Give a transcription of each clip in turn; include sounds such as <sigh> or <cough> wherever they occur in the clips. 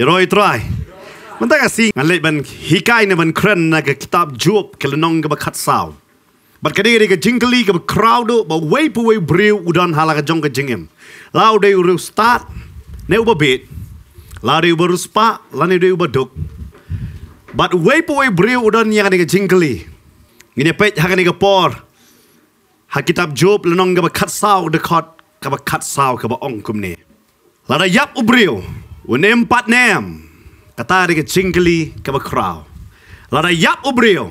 Heroi try. Mentak asing ngalai ban hikai ne ban kren na ke kitab job kelenong ke bakat saw. Bat kadi kadi ke jingkeli ke crowdo ba wei pu wei briu udan hala ke jong ke jingim. Lau dei uru start ne uba bit. Lau dei uba ruspa, la ne dei uba duk. Bat wei pu wei briu udan yang ke jingkeli. Ini apa yang akan kita por? Hakitab Job lenong kita kat sah dekat kita kat sah kita ong kum ni. Lada yap ubriu, wne empat nem kata hari kita cingkeli kita kraw. Lada yap ubriu,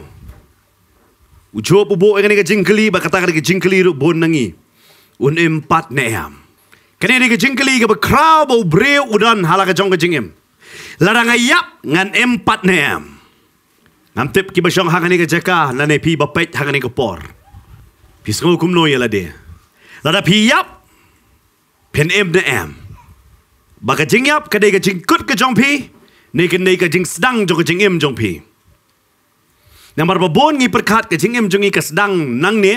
ujub ubu akan kita cingkeli, kata hari kita cingkeli ruk bon nangi. Wne empat nem. Kini hari kita cingkeli kita kraw ubriu udan halak jong kita cingem. Lada ngayap ngan empat nem. Ngamtip ki besong hangani ke jeka lah nane pi bapet hangani ke por. Pi sungu kum no yela de. Lada pi yap. Pen em de em. Baka jing yap ka dei ka jing kut ke jong pi. Nei ke nei ka jing sedang jong ka jing em jong pi. Nang bar babon ngi perkat ka jing em jong ngi ka sedang nang ne.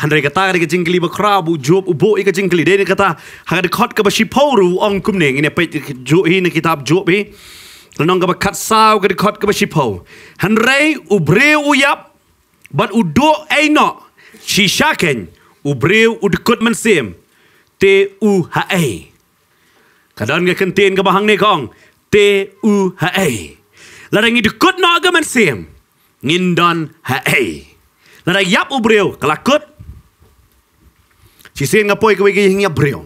Hanre ka ta ka jing kli ba krab u job u bo i ka jing kli de ne kata hangani kot ka ba shi poru ong kum ne ngi ne pe jo hi ne kitab jo pi. Nang ลองกับขัดซาวกับขัดกับชิพเฮันไรอุเบรอุยับบัดอุดโดเอโนชิชาเคนอุเบรอุดกดมันเสียมเตอูฮาเอขดอนกับคันเตียนกับบังเนกองเตอูฮาเอลารังอุดกดนอกับมันเสียมงินดอนฮาเอลารังยับอุเบรอกลักกดชิเซียนกับปอยกับวิกิยังยับเบรอ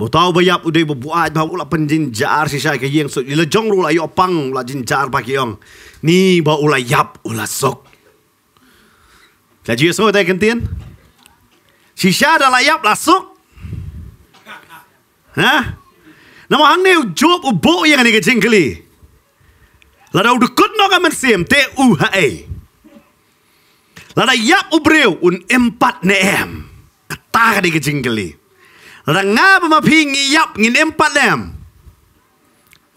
Botau bayap udah berbuat bau ulah penjinjar si saya yang sok lejong ru ayo lah, pang ulah jinjar pagi ong. ni bau ulah yap ulah sok. Jadi so tak kentian. Si saya dah layap lasuk. sok. Nah, ha? nama hang ni ujub ubo yang ni kecing keli. Lada udah kut no kamen sim T U H ha A. E. Lada yap ubreu un empat ne M. Ketah ni kecing keli. Renga bermapi ngiyap ngin empat lem.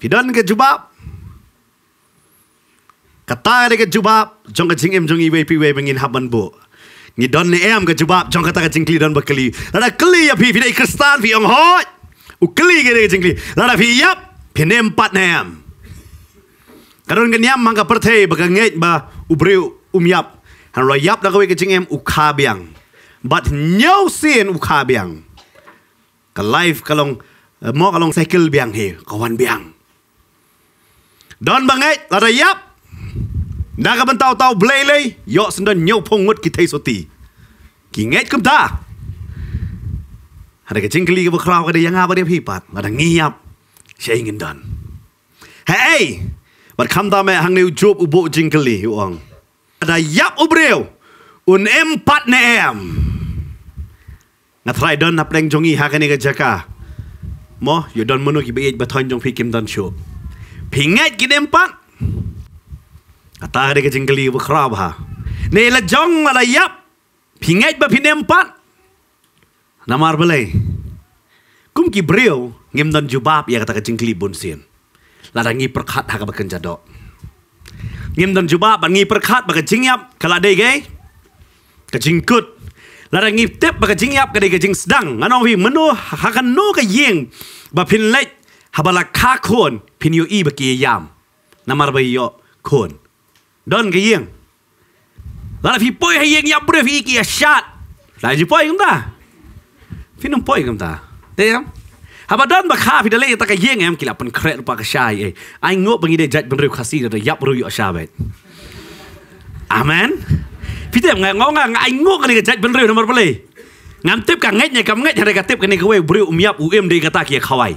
Pidan ke jubab. Kata ada ke jubab. Jom ke jing em jong iwe piwe bengin haban bu. Ngidon ni em ke jubab. Jom kata ke jing kli dan berkeli. Lada keli ya pi. Pidai kristan fi yong hoj. U keli ke dek jing kli. Lada fi yap. Pin empat nem. Karun ke niam mangka pertai. Baga ngeit ba. Ubriu umyap. Han royap lakawai ke jing em. Ukabiang. Bat nyau sin ukabiang. Ukabiang ke live kalong uh, eh, mo kalong cycle biang he kawan biang don bangai lada yap nak ka bentau tau blele yo sendan nyau pongut kita soti kinget kum ta ada kecing keli ke bekrau kada yang apa dia pipat ada ngiap saya ingin don hey bar kam ta me hang ne ujub ubo jingkeli uang ada yap ubreu un empat ne em 4 Nah, try don na preng jongi hak ni kerja ka, mo you don munu ki be ba jong phikim don show, phingat ki empat, kata hari ga ga jingli bu khrab ha ne la jong la yap phingat ba empat, nama namar balai kum ki brio ngim don jubab ya kata ga jingli bun sin ngi perkhat hak ga ba kenja do don jubab ba perkhat ba ga jingyap kala de ge ละระงิบเต็บบักจิงยับกะดิกะจิงสดังอะนองพี่มโนหากันโนกะยิงบะพินเล็กฮับละคาคนพินยูอีบะกียามนมารบยอคนดอนกะยิงละระพี่ปอยให้ยิงยับเรฟีกียชาตลายจิปอยกันตาพินุ่มปอยกันตาเตยมฮับดอนบะคาพี่ดเลยตะกะยิงเอ็มกิละปันเครดปะกะชายเอไองงบงิเดจัดบันรุคาซีดะยับรุยอชาเบตอาเมนพี่เต็มไงงงไงงงกันเลยกันจเป็นเรื่องนั้นมาเลยงั้นเต็มกันง่ายไงกันง่ายอะไรกันเต็มกันในกเวบริวมีอบอุเอ็มดีกันตาเกียเขาไอ้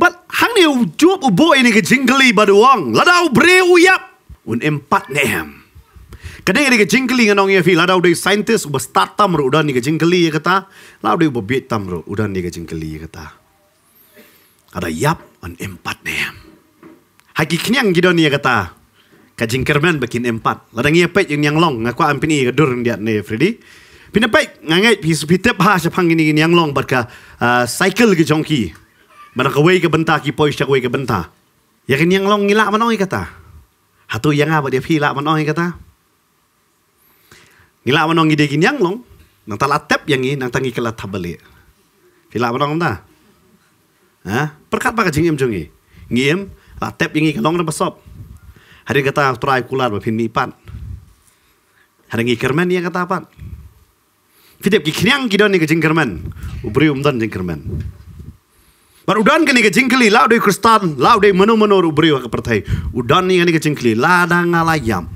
บัดฮังนี่จูบอุโบยนี่กันจิงเกลีบัดวังแล้วเราบริวยับอุนเอ็มปัดเนมกันได้กันในกันจิงเกลีกันน้องเยฟีแล้วเราได้สายนิสอุบสตาร์ตัมรูดันนี่กันจิงเกลีกันตาแล้วเราได้อุบบีตัมรูดันนี่กันจิงเกลีกันตาอะไรยับอันเอ็มปัดเนมให้กี่ขี้ยังกี่ดอนนี่กันตา Kajing kerman bikin empat. Ladang ia pek yang yang long. Ngaku ampin ia gedur dia ni, Freddy. Pina pek, ngangit, pitep ha, sepang ini yang long. Baka uh, cycle ke jongki. Mana ke ke bentah, ki poish cak wei ke bentah. Ya kan yang long ngilak manong kata. Hatu yang apa dia pilak manong kata. Ngilak manong ide gini yang long. Nang talatep yang ini, nang tangi kelat tabali. Pilak manong kata. Ha? Perkat pakai jingim jongi. Ngiem, latep yang ini kelong rebesop. sop. Hari kata try kular ba pin mi pan. Hari ngi kerman ya kata pan. Fitep ki kriang ki don ni ke jing kerman. Ubri um don jing kerman. Bar udan ke ni ke jingkli lau de kristan lau de mano mano ubri wa kapertai. Udan ni ke ni ke ladang lada ngalayam.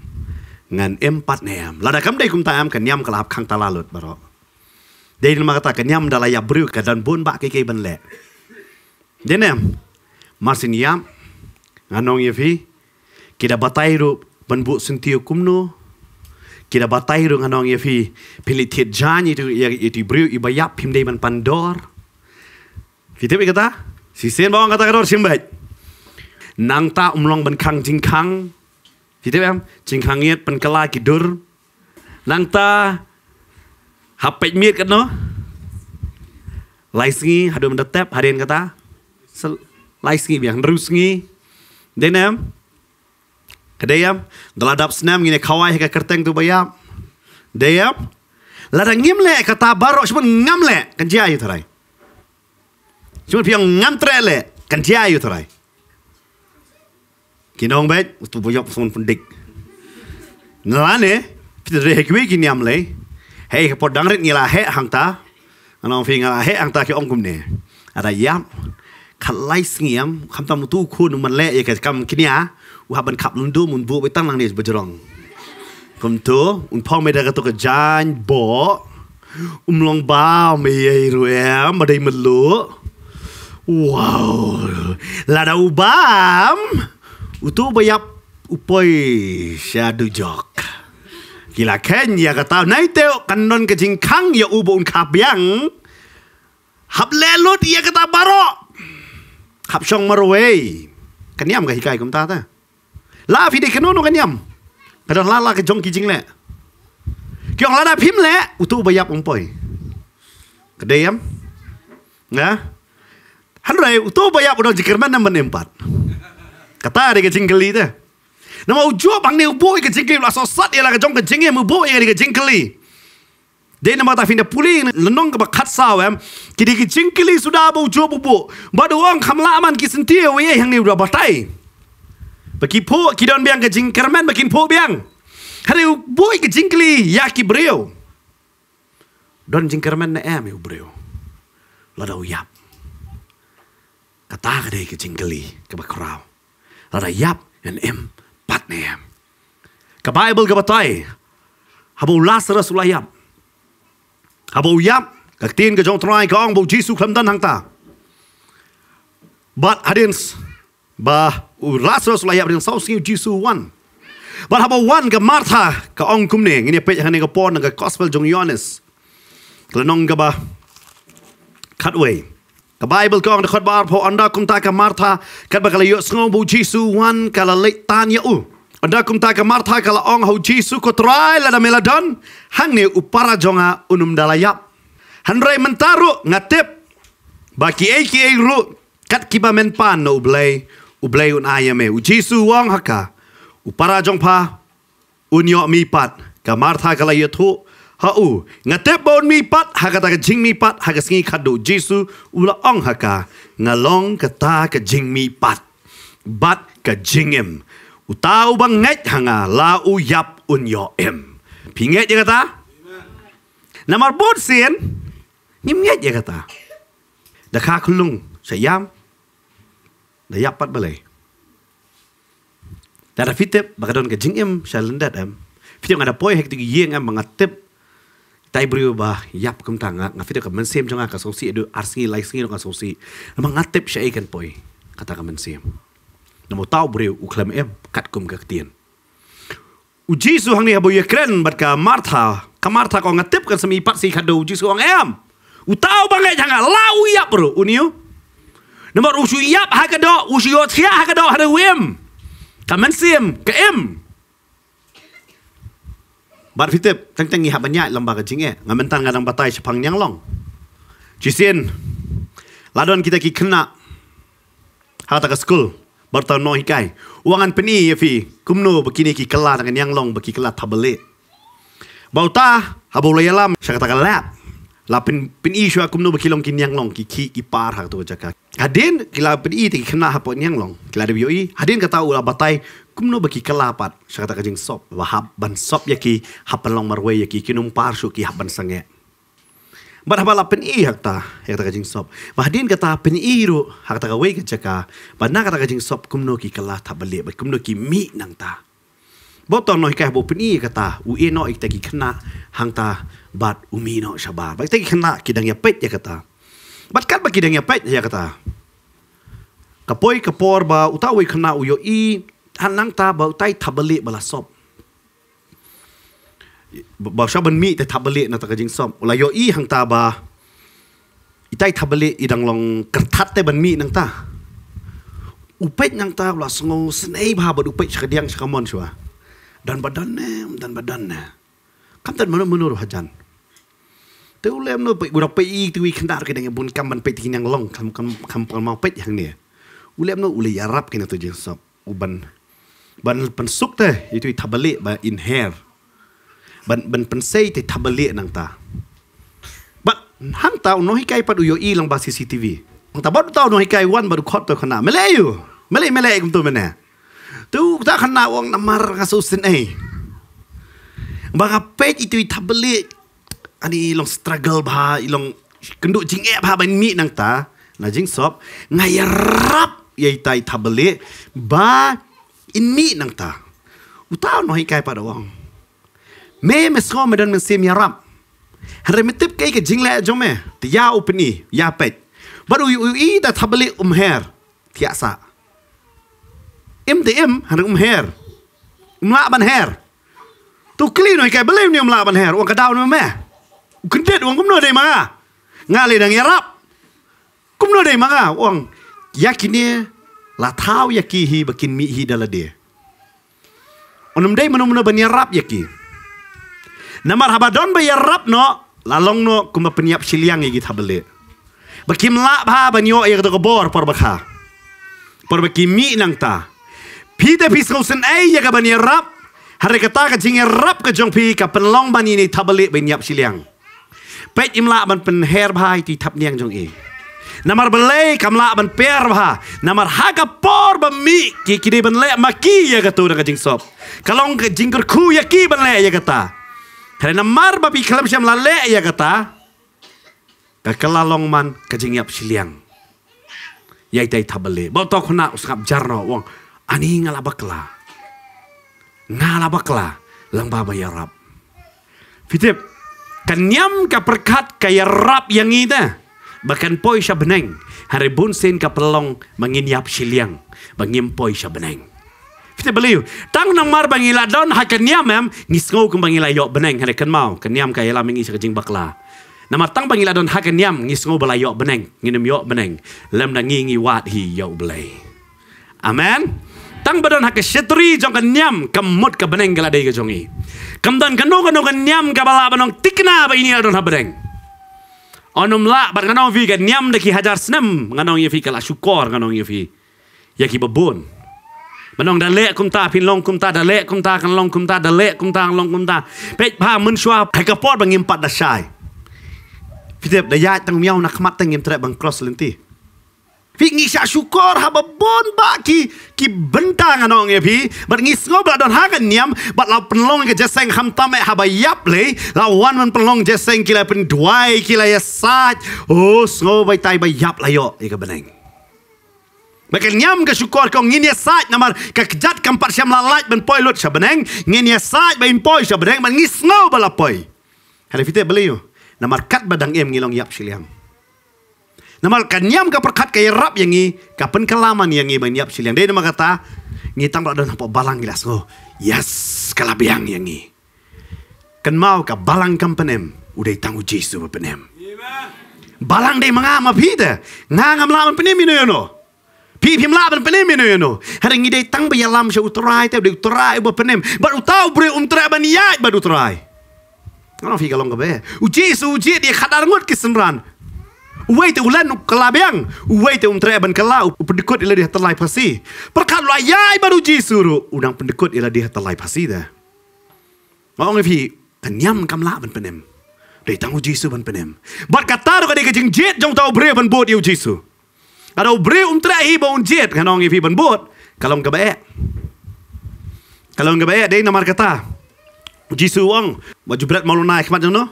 Ngan empat neam. Lada kam de kum tayam ke niam kalap kang talalut baro. Dei ni kata ke niam dalaya bri ke dan bun ba ke ke ban le. Dei Masin yam. Nganong ye ye fi kita batai ru penbu sentiu kumno kita batai ru nganong ye fi pilit tiet jan itu itu bru ibayap him dei man pandor kita bi kata si bawang kata kador simbai nang ta umlong ben kang jing kang kita bi jing kang yet pen kala kidur nang ta hapek miet kano Laisngi hadu mendetep hadian kata Laisngi biang rusngi Denem kadayam dalam dap snam ini kawai ka kerteng tu bayar, dayam lada ngimle ka ta barok cuma ngamle kan dia ayu cuma sebab pian ngamtrele kan dia ayu tarai kinong bet tu bujak pun pun dik ngalane kita dah hekwe kini amle hei kepo dangret ngila he hangta anong fi ngila he hangta ki ongkum ne ada yam ขัดไล่เสียมคำตามตู้คู่มันเละอย่างกิจกรรมคิดเนี้ยว่ามันขับลุนดูมันบวไปตั้งหลังเนี่ยบัจรองคำตัวอุนพ่อไม่ได้กระตุกจานบ่อุ้มลองบ้าไม่ใหญ่รวยมาได้มันลุว้าวลาดาอุบามอุตุบยับอุปอยชาดูจอกกิลาเคนยากระตาในเตวกันนนกระจิงคังยาอุบุนขับยังหับแลลุดยากระตาบารอขับช่องมารวยกันย่ำกับฮิกายกุมตาตาลาฟิเดคโนโนกันย่ำกระดอนลาลากันจงกิจิงแหละเกี่ยงลาดาพิมแหละอุตุบยับองป่อยกระเดียมนะฮันไรอุตุบยับอุดจิกรมันนั่นมันเนมปัดกระตาเด็กจิงกะลีเตะนำเอาจั่วบังเนื้อบุ้ยกับจิงกะลีลาสอสัดยาลากระจงกับจิงเงี้ยมือบุ้ยกับจิงกะลี dia mata tak finda puling lenong ke bakat saw em. Kini ki cingkili sudah abu jo bubu. Badu orang kamla aman ki sentia weh yang ni udah batai. Bagi po ki don biang ke jingkerman bagi po biang. Hari boy ke jingkili ya ki breo. Don jingkerman na em ibu ya breo. Lada uyap. Kata ke ke jingkili ke bakrau. Lada yap en em pat ne em. Ke Bible ke batai. Habu lasa rasulah yap. Yap. Habu yap, kaktin ke jong trai kong bu Jesus klam dan hang ta. But hadins ba rasa sulai yap dengan sausing Jesus one. But habu one ke Martha ke ong kum ne, ini pe jangan ke pon ke gospel jong Yohanes. Klenong ke ba cutway. The Bible kong dekat bar po anda kum ta ke Martha, kat ba kala yo sngong bu Jesus one kala late tan ya u. Uh. Onda kum ta ka Martha kala ong hau Jisu ko trai la meladon. Hang ne upara jonga unum dalayap. Hanrei mentaru ngatip. Baki eki ki ei Kat kiba men pan no ublay Ublei un ayame. U Jisu wong haka. Upara jong pa. Unyok mi pat. Ka Martha kala yutu. Hau. Ngatip bon mi pat. Haka ta ka jing mi pat. Haka singi kadu. Jisu ula ong haka. Ngalong kata ka jing mi pat. Bat ka jingim utau bangat hanga lau yap un yo em. Pinget je kata? Namar bot sin. Nimget je kata. Da kha khulung sayam. Da yap pat balai. Da da fitep bagadon ke jing em shalendat em. Fitep ngada poy hek tigi yeng em mangatep. Tai beriwa bah, yap kem tangga, ngafi dia kemen sim jangan kasusi, adu arsingi, laisingi, kasusi. Memang ngatip syaikan poy, kata kemen sim. Kata kemen sim namu tau bre u klem em kat kum ka tien uji suhang ni abu ye kren bat ka martha ka martha kau ngatip kan semi pat si kado u jisu em u tahu bangai jangan lau ya bro u niu namu iap shu yap ha kado u shu yo tia ha kado hada wem ka men sim ka em bar fitep tang tang ni haba nyai lamba ka jinge ngamen tan ngadang batai sepang nyang long jisin ladon kita ki hal tak ke sekolah bertono hikai. Uangan peni ya fi, kumno begini ki kelat dengan yang long begini kelat tablet. Bauta habu layalam, saya katakan lap, Lapin pin isu aku mno begini long kini yang long ki ki ki hak tu jaga. Hadin kila pin i tiki kena hapo yang long, kila ada bioi. Hadin kata ulah batai, kumno begini kelapat, saya katakan jing sop, wahab ban sop ya ki long marwe yaki ki kinum par shu ki hapan sengek. Bat haba la pen i hak ta, ta kajing sop. Bah kata pen i ru, hak ta kawai ke cakap. Bat kata kajing sop, kumno ki kalah ta balik, bat kumno ki mi nang ta. Bot ton noi kah bo pen i kata, u e no ik teki kena hang ta, bat umi no syabar. Bat teki kena kidang ya pet ya kata. Bat kan bat kidang ya pet ya kata. Kapoi kapor ba utawai kena u yo i, hanang ta ba utai tabalik bala sop. บ่ชอบบันมีแต่ทับเบลนะตะกะจิงซ้อมลายอีหังตาบาอีใตทับเบลอีดังลองกระทัดแต่บันมีนังตา อุปนังตาลาสงสนไอบาบอุปชกเดียงชกมอนชัวดันบัดันเนมดันบัดันเนคำตันมันมนรู้์หัจันเต้าเล่มนู้ไปบุรไปอีตัวอีขนาดกันอย่างบุญกรรมมันไปที่นังลงคำคำคำคำมาเป็ดอย่างเนี้ยอุเล่มนู้อุเลยรับกันตัวจิงซ้อมอุบันบันปันสุกเตะอีตัวทับเบลบาอินเฮร์บันบันเป็นเซติทับเลียนังตาบัดหันตาอุนหิกายปัดอุโยอีลังบาซีซีทีวีนังตาบัดตาอุนหิกายวันบัดคอตตัวขนาดไม่เลยอยู่ไม่เลยไม่เลยกุมตัวแม่เนี่ยตู้ตาขนาดวงน้ำมันกระสุนเองบังคับเพจอีทีทับเลียอันนี้ลองสครัลเกิลบ้าอีลองกันดูจิงเอะบ้าเป็นมีนังตานะจิงสอบไงรับยายตายทับเลียบ้าอินมีนังตาอุตาอุนหิกายปัดอวัง me mesro me don mesim ya ram hare mitip kai ke jingla jo me ya upni ya pet baru yu i da tabli um her tia sa im de im hare um her um la ban her tu kli no kai belim ni um la ban her wa kadau no me kendet wa kumno de ma ngali dang ya rap kumno de ma wang yakini la tau yakihi bakin mi hi dala dia onum de manum no ban ya rap yakini na marhaba don ba ya rap no la long no kuma penyap siliang e gi ta ha bele ba kim la ha, ba ba nyo e ga gobor por ba kha por ba kim mi nang ta pi de pis rosen e ya ga ba ni rap hare ka ta ka jing e rap ka jong pi ka pen long ba ni ni ta bele ba nyap siliang pe im la ban pen her bhai ti thap niang jong e Namar belai kamla ban perba ha. namar haga por ba mi ki kidi ban le makia ya ga tu na ga jing sop kalong ga jing ku ya ki ban le ya kata ta Karena mar babi kelam siam lale ya kata. Kekelalong man yap siliang. Ya itai tabale. Bawa tau kena usngap jarno wong. Ani ngalabakla. Ngalabakla. Lang baba ya rab. Fitip. Kenyam kan ka perkat kaya rab yang ita. Bahkan poi beneng. Hari bunsin ka pelong menginyap siliang. Mengimpoi siya beneng. Kita beli. Tang nomor bangila don ha kenyam em ngisngau kum bangila yo beneng hane ken mau. Kenyam kaya la mengi sekejing bakla. Nama tang bangila don ha kenyam ngisngau bala beneng. Nginem yok beneng. Lem na ngingi wat hi yo belay. Amen. Tang badan ha kesetri jong kenyam kemut ke beneng gala dey kejongi. Kemudian kenu kenu kenyam kabala abanong tikna apa ini adon ha beneng. Onum la bar kenau vi kenyam deki hajar senem. Kenau yifi kalah syukur kenau yifi. Yaki bebon. Yaki bebon. มันลองดาเละคุ้มตาพินลงคุ้มตาดาเละคุ้มตากันลงคุ้มตาดาเละคุ้มตาลงคุ้มตาเป็ดผ้ามันชัวให้กระปอดบางเงียปัดดาชายพี่เด็บดายายตั้งเมียวนักมัดตั้งเงียบแตรบางครอสลินตีพี่งี้ชาชุกอร์ฮับบอนบักกี้กี่บันตังน้องเอพี่บัดงี้สโนบลัดนฮักเงียบบัดเราเป็นลงกับเจสเซงคำตั้มไอฮับยับเลยเราวันมันเป็นลงเจสเซงกี่ลายเป็นดวายกี่ลายสัดโอ้สโนบไปตายไปยับเลยอโยอีกับเบนง Bakal nyam ke syukur kau ngin ya saj namar ke kejat ke empat syam lalat ben poi lut syabeneng. Ngin ya ben poi syabeneng ben ngis ngau bala poi. Hari fitih beli yo. Namar kat badang em ngilong yap siliang. Namar ke kan nyam ke perkat ke yerap yang ngi. Ke penkelaman yang ngi ben yap siliang. Dia nama kata. Ngi tang rada nampak balang ilas ngau. Yes kalabiang yang ngi. Ken mau ke balang kampenem. Udah tangguh Jesus penem. Balang dia mengamap hidah. Ngangam laman penem ini yo no. พี่พิมลาเป็นเพนิมเนี่ยโน่ฮันงี้ได้ตั้งไปยาลามเชอุตรายแต่เด็กอุตรายบ่เพนิมบัดอุตาวบริอุตรายบันยายบัดอุตรายงั้นฟีกะลองกะเบ้อุจีสุจีดีขัดารงดกิสมรันอุไวเตอุเลนกะลาเบียงอุไวเตอุตรายบันกะลาอุปดิกดอิละดีฮัตลายภาษีประคันลอยยายบัดอุจีสุรุอุดังปดิกดอิละดีฮัตลายภาษีเด้องพี่ตันยำกำลาเป็นเพนิมได้ตั้งอุจีสุเป็นเพนิมบัดกะตารุกะดีกะจิงเจ็ดจงตาวบริเป็นบูดอิอุจีสุ ada beri jo brev om um tre i bogen um jet, kan nogen i fiben bort. Kalau man kan bære. Kalau man kan bære, det er når man kan tage. malu naik, kan man jo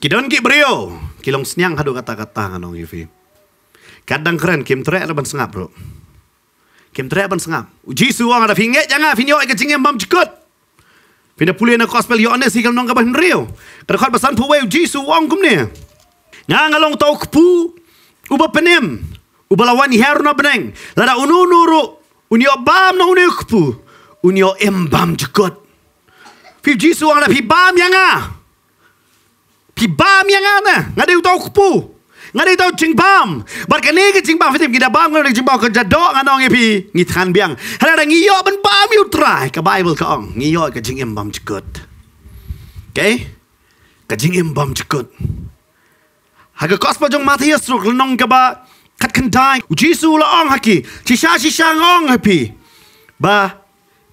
Kita kan kik brev. Kilong senyang hadu kata-kata, kan nogen i Kadang keren, kim tre er ben sengap, bro. Kim tre er ben sengap. Jesus uang, ada finget, jangan. Finyo, ikan cingin, bam, cekut. Pindah pulih nak kospel yang aneh sih kalau nonggak bahan real. Kerana kau pesan puwe uji suwong kum ni. Nga ngalong tau kupu Uba penem ubalawan na beneng lada unu nuru unio bam na unyo kpu unyo embam jekot fi jisu ang lapi bam yanga pi bam yanga na ngade utau kpu ngade utau jing bam bar kene ke jing bam fitim kita bam ngade jing bam ke jado ngade ong epi ngitan biang lada ngiyo ben bam yu try ke bible ke ong ngiyo ke jing embam jekot okay ke jing embam jekot Hagakos pa jong Matthias ruk lenong ka ba ขัดขันได้จีซูละอ่องฮักกีชิชาชิชางองฮักพีบะ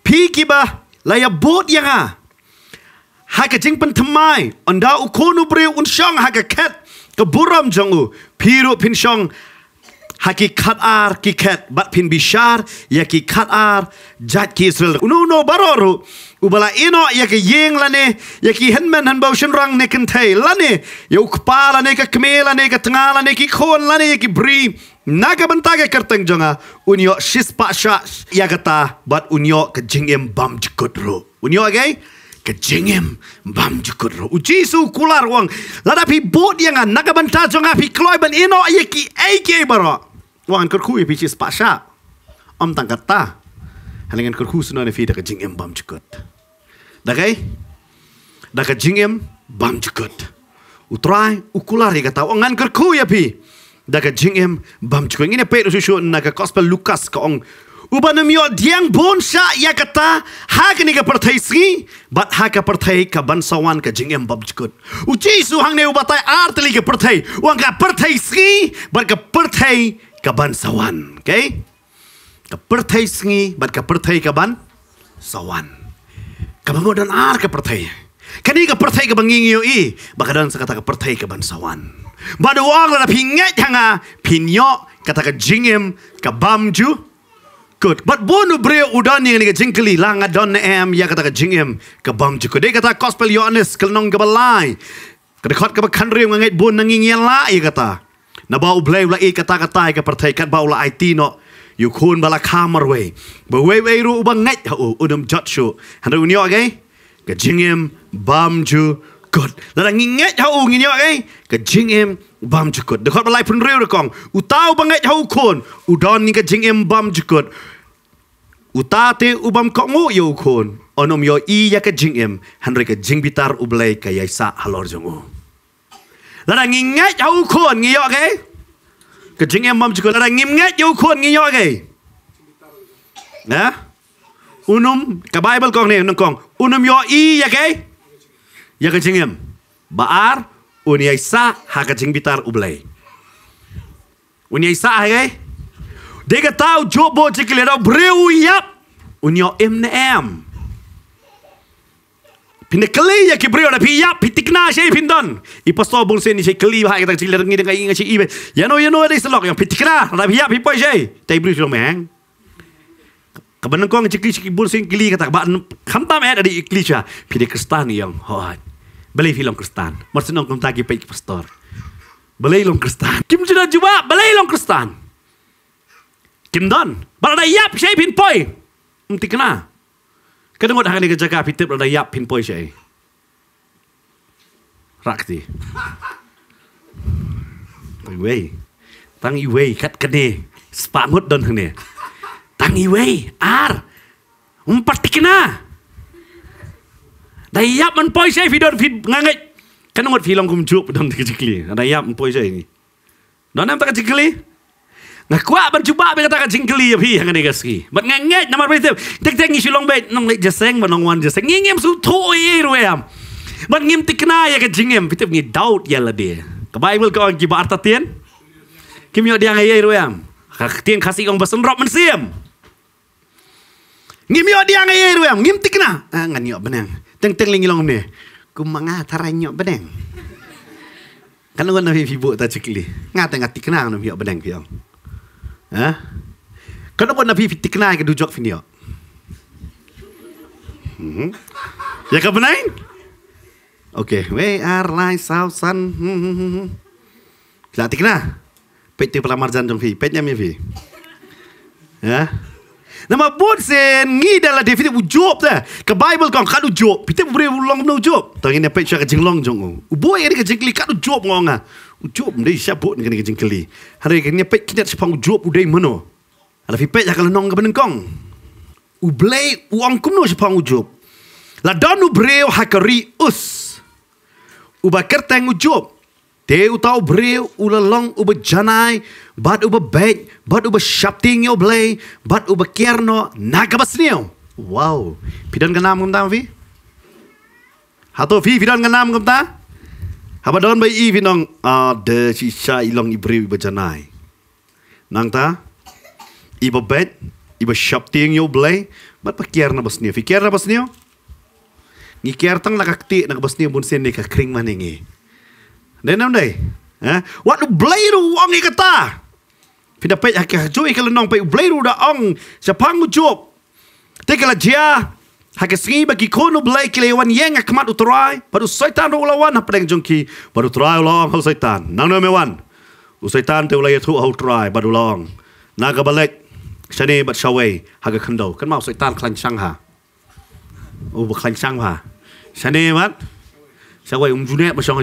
พีกีบะลายบูดยังอ่ะฮักกจิงเป็นทำไมอันดาอุโคนุเปรียวอุนช่องฮักกแคทกบุรอมจงอูพีรุพินช่อง hakikat ar kiket bat pin bishar ya kikat ar jat ki israel uno no baroro ubala ino ya ke ying lane ya ki hanman han bau shin rang nekin tay lane ya ukpa lane ke kme lane ke tnga lane ki khon lane ya ki bri naga bentage kerteng jonga unyo shispa sha ya kata bat unyo ke jingem bam jikodro unyo agay okay? kejengem bam jukur ro ujisu kular wang lada pi boat yang an naga banta jong api kloy ban ino ayeki ayeki baro wang kerku ye cis pasha om tangkata halengan kerku suno ne fi da kejengem bam jukut dagai da kejengem bam jukut utrai ukular ye kata wang kerku ya pi da kejengem bam jukut ini pe ro shu naga gospel lukas ka ong उपनमियो ध्यान बोन शा या कता हा के निगा परथई सी बट हा का परथई का बंसवान का जिंगम बबजकुत उची सु हंगने उबताय आर्तली के परथई वंग का परथई सी बट का परथई का बंसवान के का परथई सी बट का परथई का बन सवान का मोडन आर का परथई कनी का परथई का बंगिंग यो ई बकरन से कता का परथई का बंसवान बड वांग ला पिंगे थंगा पिन्यो कता का जिंगम का बमजु Good. But bonu bre udan yang nika jingkli langa don em ya kata ka jingem ka bam chiku. Dei kata gospel Yohanes kelnong ka balai. Ka dekhot ka bakhan riem ngai bon nang ngi la i kata. Na bau blai la i kata ka tai pertai kat bau la IT no. You kun bala kamar we. Ba we we ru ba ngai ha udum jot shu. Han ru nyo ge. Ka jingem bam chu. Good. La ngi ngai ha u ngi nyo ge. Ka jingem bam jukut. Dekat balai pun rio dekong. Utau bangai jauh kon. Udon ni ke em bam jukut. Uta te ubam kok mu yau kon. Onom yo i ya ke em. Henry ke jing bitar ublay ke yaisa halor jungu. Lada ngingat jauh kon ngiyo ke? Ke jing em bam jukut. Lada ngingat jauh kon ngiyo ke? Nah? Unum ke Bible kong ni unum kong. Unum yo i ya ke? Ya ke em. Baar. Uniaisa haka jing bitar ublay. Uniaisa hai Dega tau jobo jikil hera breu yap. Unia emne em. Pindah kali ya ki breu na piya pitik na shei pindan. I pasto bung sen ni shei kali bahai kita jikil dengi dengai ingai shei ibe. Yano yano ada istilah yang pitik na na piya pipoi shei. Tapi breu shei meng. Kebenang kong jikil shei bung sen kali kata ba kantam eh dari iklisha. Pindah kristani yang hoat beli film Kristen. Mesti nong kum tagi pergi pastor. Beli long Kristen. Kim juga juga beli long Kristen. Kim don. Berada yap saya pin poi. Mesti kena. Kena ngot hari kerja kah fitip berada yap pin poi saya. Rakti. Tang wei. Tang iway, kat kene. Spamut don hene. Tang iway, ar. Umpat kena. kena. Dah yap man poi saya video fit ngangit. Kan nomor film kum cuk dan tikikli. Ada yap man poi saya ini. Dan nam tak tikikli. Nak kuat mencuba apa kata kat jingkli ya pi yang ada kaski. Bat ngangit nama berita. Tek tek ngisi long bed nong lek jaseng bat nong wan jaseng. Ngingem su tu iru ya. Bat ngim tikna ya kat jingem. Pi tep ngidaut ya lah dia. Kebaik mul kawan kiba arta tien. Kim yo dia ngaya iru ya. Kak tien kasih kong besen rob mensiem. Ngim yo dia ngaya iru ya. Ngim tikna. Ah ngan yo benang. Teng teng lingi long ni. Ku manga taranyo bedeng. Kalau kau nabi fibu tak cekli, ngah tengah tiknang nabi ibu bedeng ha? kau. Hah? Kalau kau nabi ibu tiknang kau duduk fikir. Hmm. Ya kau benain? Okay, we are like thousand. Hmm, hmm, hmm, Kita tiknang. Pet tu pelamar jantung fi. Petnya mi fi. Ya. Nama pun sen ngi dalam definisi bujop ta. Ke Bible kau kalu job. Pite bure ulang no job. Tangin ne pecha kejing long jong. Buai ah. ni kejing kli kalu job ngonga. Ujob mde isya bot ni kejing kli. Hari ke ne pe kita sepang job udai mano. Ala fi pe ja kalu nong ke benengkong. U blai u angkum no sepang ujob. La danu breo hakari us. U bakar tang ujob. Teu tau breu ula long uba janai, bat uba bet, bat uba shapting yo blay, bat uba kierno naga basniu. Wow, pidan ke nam kumta vi? Hato vi pidan ke nam kumta? Haba don bai i nong ada si sha ilong ibri uba janai. Nang ta? Iba bet, iba shapting yo blay, bat pa kierno basniu. Vi kierno basniu? Ni kierteng lakakti nak basniu bun sen ni ka kring maningi. Eh. Dan nam dai. Eh, wat lu blai ru wang i kata. Pida pe ak ju i kala nong pe blai ru da ong sa pang ju. Te kala jia ha ke sngi kono blai ki le wan yang ak mat utrai, pa du setan ru lawan ha pedeng jong ki, pa du trai ulong ha setan. Nang nam me wan. U saitan te ulai thu ha utrai, pa du long. Na ka bat shawai ha ke khando, kan mau setan klan chang ha. U bu klan ha. Sane mat. Shawai um junet ma shong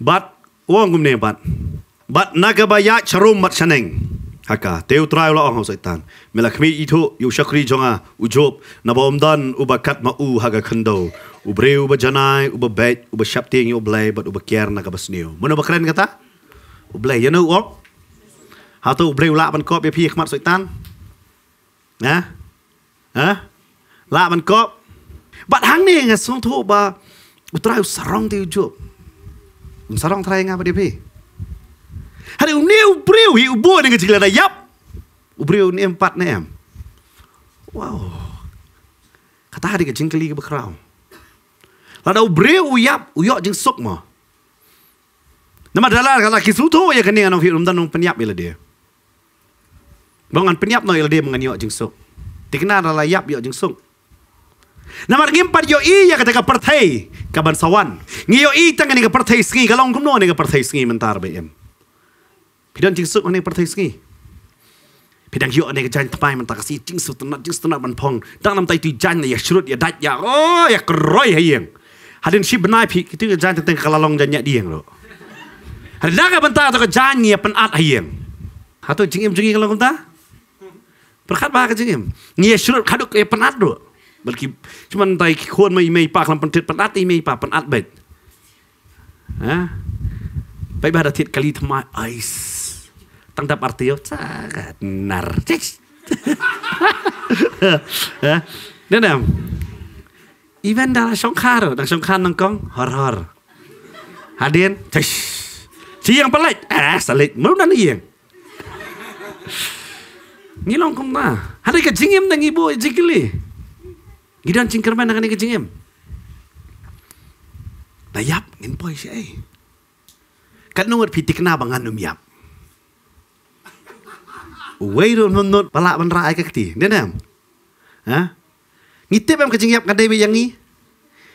But wong gum ne bat. But nakabaya charum mat chaneng. Haka teu trai lo ang saitan. Melakmi itu yu shakri jonga ujob nabomdan ubakat ma u haga khando. Ubreu ba janai uba bet uba shapting yo blay but uba kier nakabasniu. Mono ba keren kata? Ublay you know all. Hatu ubreu la ban kop ya pi khmat saitan. Na? Ha? La ban kop. Bat hang ne ngasong thu ba utrai sarong teu ujob. มสร้องทรายงานประเดี๋ยวพี่ฮันเดือนนี้อุบริวหิอุบัวในกิจการได้ยับอุบริวนี่เอ็มปัดเนี่ยว้าวคาถาดีกับจิงกะลีกับคราวแล้วเราอุบริวอุยับอุยอจึงสุกมานั่นมาดาราคาถาคิสุโตยังกันเนี่ยน้องพี่รุ่มตันน้องปัญญาเปล่าเดียบางอันปัญญาหน่อยเปล่าเดียบางอันเยอะจึงสุกติกนาดาราเยอะเยอะจึงสุก na margim par yo iya kata ka partai ka bansawan ngi yo ita ngani ka partai sngi ka long kumno ngani ka partai sngi mentar BM. pidan ting su ngani partai sngi pidan yo ngani ka jan tapai mentar kasi ting tenat ting tenat ban pong dang nam tai tu jan ya shrut ya dat ya oh ya kroi ha yeng hadin shi benai pi kitu jan tenteng ka long jan nya di yeng ro hadin ka bentar to ka jan ya pen at ha yeng hatu jingim jingi ka long ta perkat ba ka jingim kaduk ya penat ha ro balki cuma tai khuan mai mai pa khlam pantit panat ti mai pa panat bet ha pai ba datit kali tma ais tang dap artio ca nar <laughs> ha ne nam even dala songkar dang songkar nang kong hor hor hadin tish siang pelik eh salik mau nan iang ni ya. long kong na hari ke jingim nang ibu jikli ha Gidan cingkerman dengan ikan cingim. Nah, yap, ngin poy siya eh. Kat nungut pitik na bangan num yap. Uwey run run run, pala man kakti. Dia na. Ha? Ngitip yang kecing yap kadai bi yangi.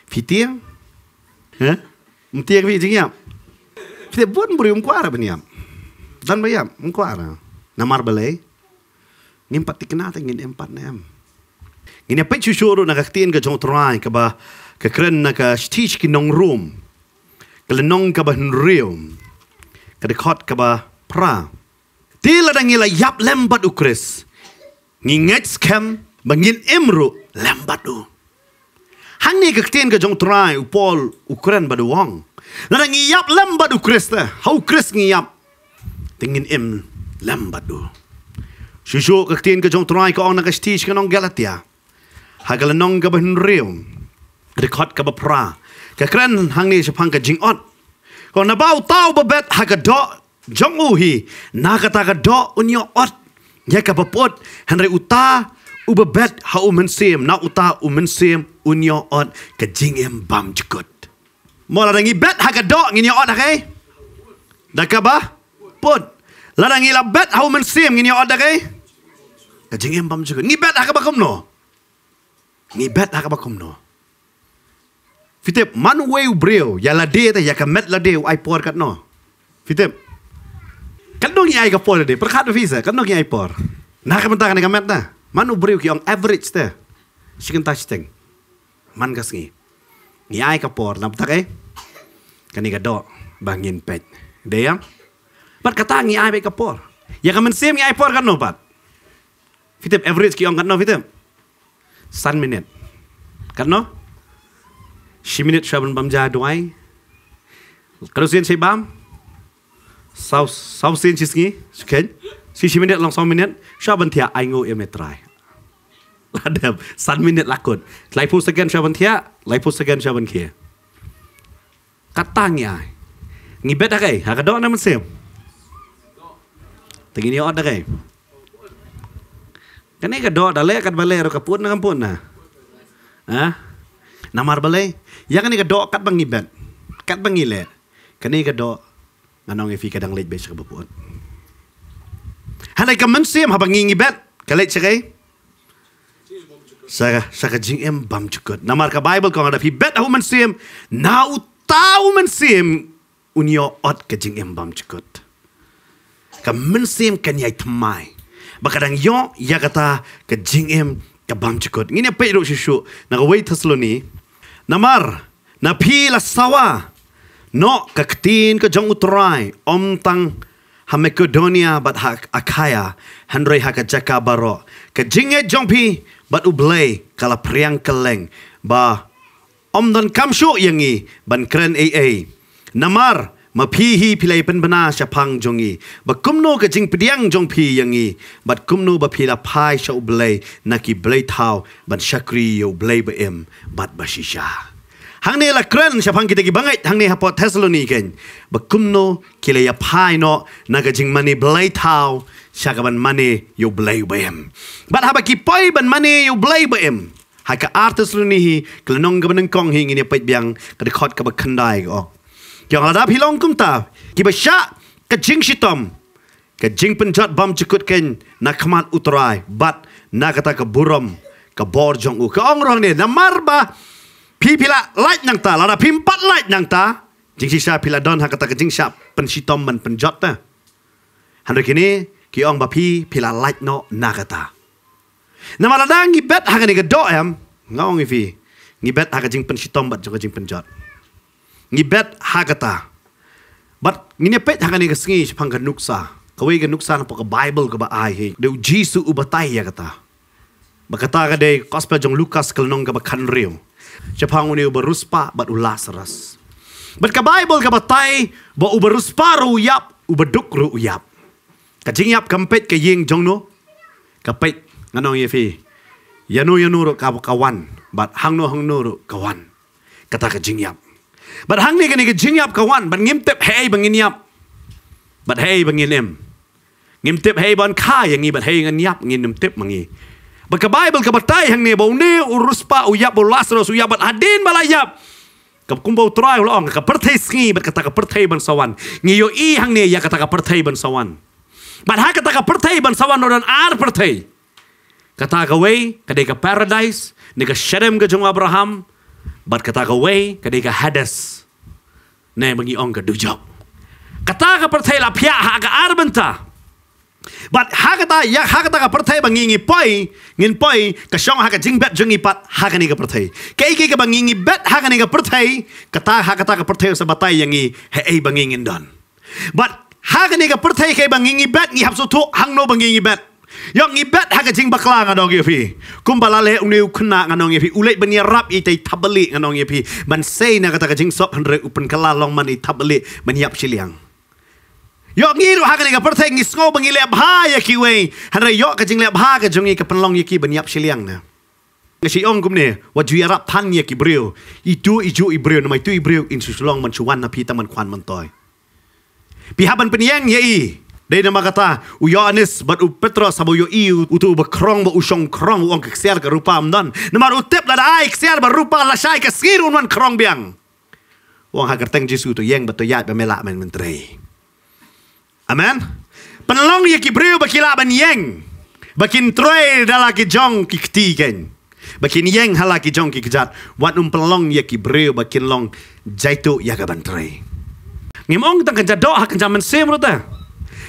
Piti yang. Ha? Mti yang bi cing yap. Pitik buat mburi umkuara ben yap. Dan bayam, umkuara. Namar belay. Ngin patik na tingin empat na yap. Ina pechu shoro na kaktien ka jong trai ka ba ka kren na ka shtich ki nong room, Ka le nong ka ba hun rium. Ka de kot ka ba pra. Ti la dangi la yap lembat ukris. Ngi ngets kem bangin imru lembat u. Hang ni kaktien ka jong trai u pol ukren ba du wong. La dangi yap lembat ukris ta. How kris ngi yap. Tingin im lembat u. Shushu kaktien ka jong trai ka ong na ka shtich ka nong galatia. Ya. Ka ฮักกะละนองกะบะฮินเรียวรีคอร์ดกะบะพระกะครันฮังนี่ชะพังกะจิงออดกอนะบ่าวตาวบะเบ็ดฮักกะดอจงอูฮีนากะตากะดออุนยอออดยะกะบะปอดฮันเรอุตาอุบะเบ็ดฮาอุมันเซมนาอุตาอุมันเซมอุนยอออดกะจิงเอ็มบัมจกดมอลาดังอีเบ็ดฮักกะดองินยอออดฮะไดะกะบะปอดลาดังอีลาเบ็ดฮาอุมันเซมงินยอออดดะไกกะจิงเอ็มบัมจกดงีเบ็ดฮักกะบะกมโน ni bet lah hak ba kom no fitep man way breo ya la de ta ya ka la de ai por kat no fitep kan dong ai ka por de per khat visa kan dong ai por Nah, ka mentang ka met na manu breo ki ong average ta sikin ta sting man ka ni, ni ai ka por na ta ke kan ni ka do bangin pet de ya pat kata ni ai ka por ya ka men sem ai por kat no pat fitep average ki ong kat no fitep 3มินิทกันเนาะชิมินิทชาบันบัมจาด้วยกระสุนใช้บัมสาวสาวสินชิสกี้สุขเห็นชิชิมินิทลองสองมินิทชาบันเทียไอโง่เอเมตรายลาเดบ3มินิทลักกุดหลายพูดสักแกนชาบันเทียหลายพูดสักแกนชาบันเขียกัดตั้งยังงี้เบ็ดอะไรหากระโดดน้ำมันเสียมแต่กินเยอะอะไร Kan ini kedua dah le kat balai ruk pun kan pun nah. Ah. Ha? Namar balai. Yang ini kedua kat pengibat. Kat pengile. Kan ni kedua nganong efi kadang lej besak bepun. Hanai kamen sim ha pengibat. Kalai cerai. Saya saya jing em bam cukut. Namar ka Bible kong ada fi aku hu men sim. Nau tau men unyo ot ka em bam cukut. Kamen sim kan yai Bakadang yo ya kata ke jingim ke bam cukut. Ini apa itu susu? Naga wait haslo ni. Namar, napi la sawa. No ke ketin ke jang utrai. Om tang hamekodonia bat hak akaya. Hendroi hak ke jaka baro. Ke jingye jompi bat ublay kala priang keleng. Ba om don kamsu yangi ban kren AA. Namar, Namar, มาพีฮีพิเลยเป็นบนาชะพังจงอีบัดกุมโนกจิงปดียงจงพียังอีบัดกุมโนบดพีละพายชาอุบลยนักีเบลยทาวบัดชักรียเบลยบะเอ็มบัดบัชิชาหังเนละครันชะพังกิตกิบังไงหังเนฮะพอเทสโลนีเกนบัดกุมโนกิเลยพายโนะนักจิงมันีเบลยทาวชะกบันมันียูเบลยบะเอ็มบัดฮะบักิปอยบันมันียูเบลยบะเอ็มให้กับอาร์ต u nihi, k a l ก u n นั g g a ง e n ง n ี kong hingi ni p a i ก biang, k ดกั k o ั kabak k e n d Yang ada hilang kum ta. Kiba syak ke jing sitom. Ke jing penjat bam cekut ken nak kemat utrai. Bat nak kata ke buram. Ke borjong u. Ke ongrong ni. Nak marba. Pi pila light nyang ta. Lada pimpat light nyang ta. Jing sisa pila don ha kata ke jing syak pen sitom men penjat ta. Hanrik kini Ki ong ba pi pila light no nak kata. Nak maradang ngibet ha kani ke do em. Ngawang ifi. Ngibet ha ke jing pen sitom bat jing penjat ngibet hakata. But ngine pet hakani ke sengi pang ke nuksa. Kawai ke nuksa na poka Bible ke ba ai he. Deu Jisu ubatai ya kata. Bakata ke dei Gospel jong Lukas kelnong ke ba kanrio. Jepang uni uberuspa bat ulasras. Bat ke Bible ke ba tai ba uberuspa ru yap ubeduk ru uyap. Kajing yap kempet ke ying jong no. Kepet nganong ye fi. Yanu yanu ru kawan. Bat hang no hang no ru kawan. Kata kajing yap. But hang ni gani gajing yap kawan, but ngim tip hei bangin yap. But hei bangin em. Ngim tip hei ban ka yang ni, but hei ngan yap ngin ngim tip mangi. But ka Bible kebatai batai hang ni, bau ni urus pa uyap bau lasros uyap, but adin balayap. Ka kumbau terai ulang, ka pertai sengi, but kata ka pertai ban sawan. Ngiyo i hang ni, ya kata ka pertai ban sawan. But ha kata ka pertai ban sawan, nodan ar pertai. Kata ka way, kadai ka paradise, ni ka sherem jung Abraham, Abraham, Bar kataga wei kadega hadas. Ne ong ongga dujok. Kataga perthela pia haga arbenta. Bat hakata yak hakata ka perthai ngi poi ngin poi ka syong haka jingbet jungi pat haka ni ka pertai ke ke ka ngi bet haka ni ka pertai kata kata ka pertai sa batai yangi he ei bangingin don bat haka ni ka perthai ke ngi bet ngi hapsu tu hang no ngi bet ยองอีเบ็ดฮักจิงบักลางอนองเยพีกุมบาลาเลอุนิวขนางอนองเยพีอุเลบันยารับอีใจทับลลีอนองเยพีบันเซนะกตะกจิงซอบฮันเรอุปนกลาลองมันอีทับลิมันยับชิลียงยองงี้รู้ฮักนี่กับประเทศงิสโ่บังอีเลบฮายกิเวฮันเรยอกกจิงเลบฮากะจงอีกับปนลองยกิบันยับชิลียงนะกชิองกุมเนี่ยว่าจุยรับทันเยกิบริวอีจูอีจูอีบริวนำไมตุอีบริวอินสุสลองมันชวนนาพีตะมันควันมันต่อยพีฮับมันเป็นแย่งเยอี Dia nama kata, u Yohanes bat u Petros sabu yo iu utu berkrong bat u shong krong uang kesiar ke rupa amdan. Nama u tip lada ai kesiar berupa la shai ke sir unwan krong biang. Uang hager teng jisu tu yang batu yat be melak men menteri. Amen. Penolong ye kibriu bakila ben yeng. Bakin troi dala ki jong ki kti ken. Bakin yeng hala ki jong ki kejat. Wat num penolong ye kibriu bakin long jaitu ya ke menteri. Ngimong tang kejadok hak kejaman sim rutah.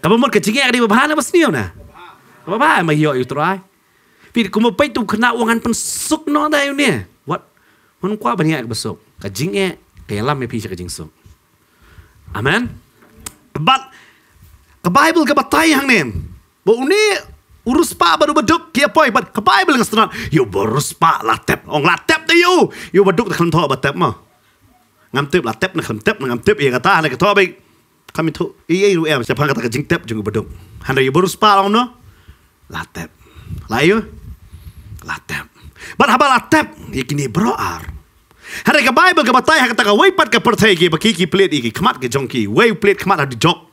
Kamu mau kecingnya ada bebahan apa seniom na? Bebahan mah yo itu rai. Pi kamu pai tu kena uangan pensuk no da ini. What? Mun kwa banyak besuk. Kajingnya kelam me pi kajing suk. Amen. But ke Bible ke batai hang nim. Bo uni urus pa baru beduk kia poi but ke Bible ngas tenan. Yo berus pa latep. Ong latep de yo. Yo beduk kan tho batep mah. Ngam tep latep na kan tep ngam tep ye kata na ka tho baik. kami tu iya iya iya siapa kata kencing tap jenguk bedung handa iya baru spa lah no latep layu latep bar haba latep iya kini bro ar handa ke bible ke batai hakata ke waypat ke perthai. ke bakiki plate iki kemat ke jongki way plate kemat ada jok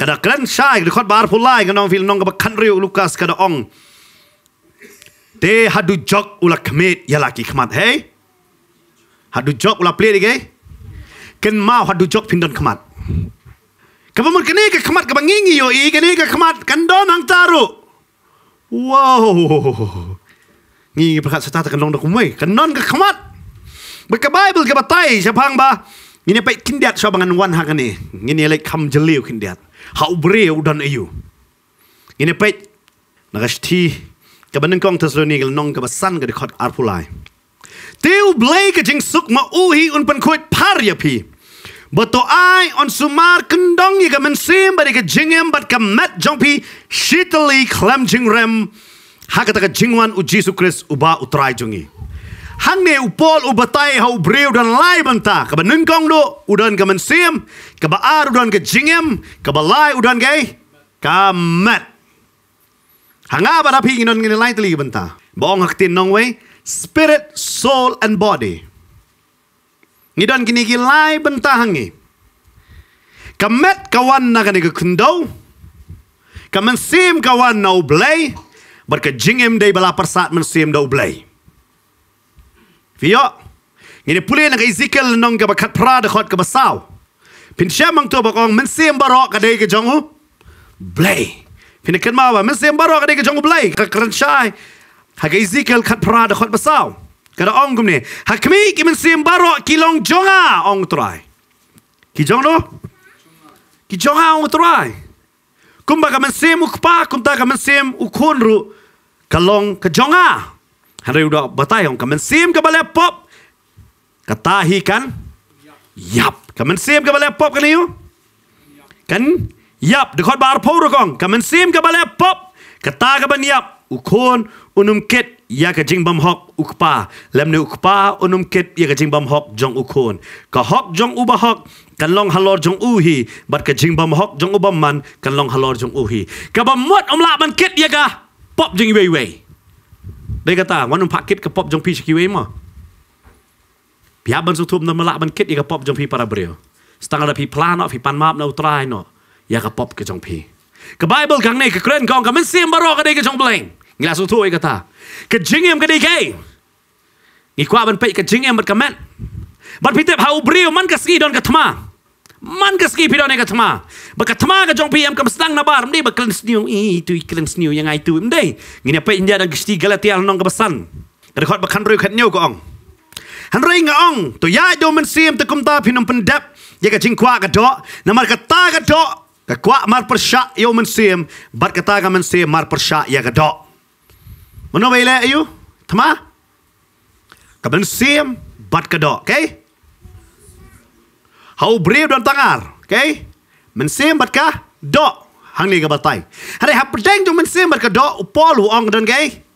kada keren shy di khot bar pulai ke nong film nong ke bakan lukas kada ong te hadu jok ulah kemit ya laki kemat hei hadu jok ulah plate iki ken mau hadu jok pindon kemat กับมุดกันนี่กับขมัดกับงงี้งอยู่อีกันนี่กับขมัดกันโดนหังจารุว้าวงี้ประกาศสตาร์ทกันลงดอกมุ้กันนอนกับขมัดบกับไบเบิลกับปไตเฉพังบ่างี้ไปขินเดียดชอบงานวันหักกันนี่งี้อะไรคำเจลิวขินเดียดหาอุบเรียวดันอายเนียไปนักสตีกับบันึงกองทัศนีกับน้องกับสั้นกับดีคอรดอาร์พูไลเทวเบลกับจิงสุกมาอู้ฮีอุนเป็นคุยพาริยพี Beto ai on sumar kendong ye gamen sim bari ke jingem bat ke mat jongpi shitly klem jingrem ha kata ke jingwan u Jesus Christ uba utrai jungi hang ne u pol u batai ha u breu dan lai banta ke benen kong do udan gamen sim ke ba ar udan ke jingem ke ba lai udan ge ka mat hanga ba rapi ngin ngin lai tli banta bong hak tin nong we spirit soul and body ngidan kini gilai bentahangi. Kamet kawan na kani ke kendo, kamen sim kawan na ublay, berkejingim day bala persat men sim da ublay. Fiyo, ngini puli na kai zikil nong ke bakat pra de khot ke basaw. Pin siya mang tu bakong men sim baro ka day ke jongu, blay. Pinakin mawa, men sim baro ka day ke jongu blay, kakrenshay, hagai zikil kat pra de khot basaw. basaw. Kata orang kum ni. Hakmi kimin sim barok kilong jonga orang terai. Ki jong lo? Ki jonga ong terai. Kum baka mensim ukpa, kum ta ka mensim ukunru. Kalong ke jonga. Hari udah batai orang ka mensim ke balai pop. Katahi kan? Yap. Ka mensim ke balai pop kan iyo? Kan? Yap. dekat bar pau rukong. Ka mensim ke balai pop. Kata ke ban ukon unum ket ya ka jing bam hok ukpa lem ne ukpa unum ket ya ka jing bam hok jong ukon ka hok jong uba hok kan long halor jong uhi bat ka jing bam hok jong uba man kan long halor jong uhi ka bam mot um la man ket ya ga pop jing wei wei de kata wan um paket ka pop jong pi chiki wei ma pia ban su thum na la man ket ya ka pop jong pi para breo stang la pi plan of pi pan map na utrai no ya ka pop ke jong pi ke Bible kang nei ke kren kong ke mesti baro ke dek jong bleng ngila su tu kata ke jingem ke dek ke ngi kwa ban pe ke jingem ber kamen ban pitep hau breu man ke ski don ke tma man ke ski pidon e ke tma ba ke tma ke jong pm ke mestang na bar mdi ba klen sniu i tu i klen sniu yang ai tu mdi ngi ne pe india dan ke sti galatia nong ke besan ke rekod ba kan breu ke nyu ko ong han rei nga ong tu ya do men siem te kum ta pinom pendap ye ke jing kwa ke do na mar ke ta ke do Ka kwa mar persha yo men sim bar kata ga men mar persha ya ga Mana Mano bele ayu? Tama? Ka men bar ka do, okay? Hau brev dan tangar, okay? Men sim bar ka do. Hang ni ga batai. Hari ha pedeng jo men sim bar ka upol hu ong dan gay.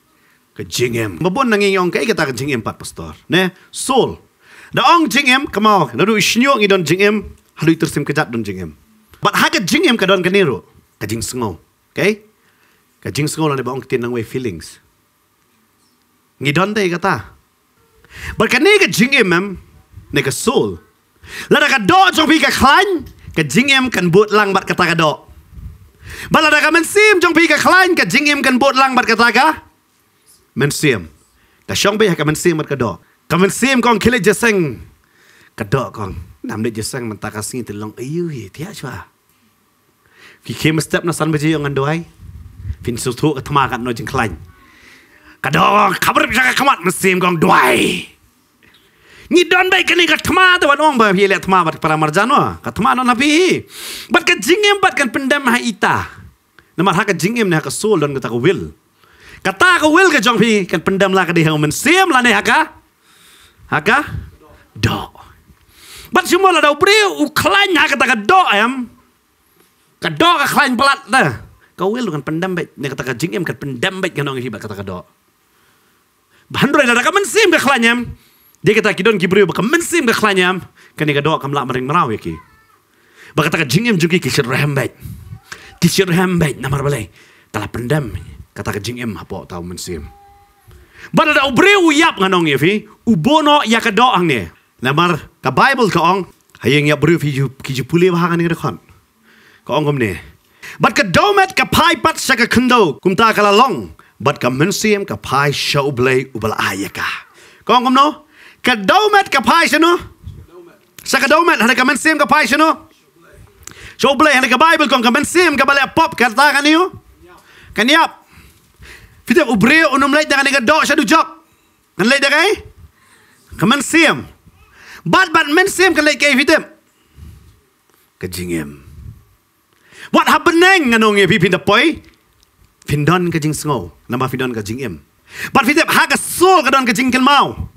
Ke jingem. Mabon nang ing ong kay kata ke jingem pat pastor, ne? Sol. Da ong jingem kemau. nadu isnyo ngidon jingem, halu tersim kejat dan jingem. Okay? But how can jing yam kadon kaniro? Kajing sngo. Okay? Kajing sngo lang ba ang tinang way feelings. Ngidon tayo kata. But kani ka jing yam yam, na ka soul. Lada ka do, chong pika klan, ka jing yam kan but lang bat kata ka do. But lada ka mensim, chong pika klan, ka jing yam kan but lang bat kata ka? Mensim. Ka siyong bayah ka mensim bat ka do. Ka mensim kong kilit jeseng, ka do kong. นำเด็กจะสร้างมันตากระสิ่งแต่ลองเอ้ยเทียชัวพี่เคมสเตปนะสันไปเจียงกันด้วยฟินสุทุกธรรมากันน้อยจึงคลายกระดองขับรถจักรขมัดมันเสียมกองด้วยนี่ดอนไปกันนี่กับธรรมะแต่วันอ้อมไปพี่เลี้ยธรรมะบัดปรามารจานวะกับธรรมะนั่นนะพี่บัดกับจิงเอ็มบัดกันเป็นเดมให้อิตานั่นหมายถึงกับจิงเอ็มเนี่ยกับสูลดอนกับตะกวิลกับตากวิลกับจองพี่กันเป็นเดมลากันดีเฮงมันเสียมแล้วเนี่ยฮะกะฮะกะดอก Bat semua u klan uklanya kata kado ayam. Kado ka klain pelat dah. Ka wil dengan bet Dia kata kajing em kat pendam kan orang hibat kata kado. Bahandroi ka mensim ka klan nya. Dia kata kidon gibriu ka mensim ke klanyam. Kan dia kado ka mlak mering merawi ki. Ba kata kajing em juga kisir rehembet. Kisir rehembet namar balai. Telah pendam. Kata kajing em apa tau mensim. Bada da ubriu yap nganong fi. Ubono ya kado ang ne. Lamar ka Bible ka ong hayeng ya bru fi ki ji puli ba ngani kon. Ka ong ne. But ka domet ka pai pat sa ka kundo kum ta ka long. But ka mensiem ka pai show blay ubal ayeka. Ka ong no. Ka domet ka pai sino? Sa ka domet hada ka mensiem ka pai sino? Show blay hada ka Bible kon ka mensiem ka bale pop ka ta ka niu. Ka niap. Fitab ubre unum lai da ka ni ka do sa du job. Kan lai da kai? Ka mensiem. Ka mensiem but but men sim kalai ke hitem ke jingem what happening ngano ngi pipin the poi findon ke sngo nama findon ke jingem but fitep ha ke so ke don ke kel mau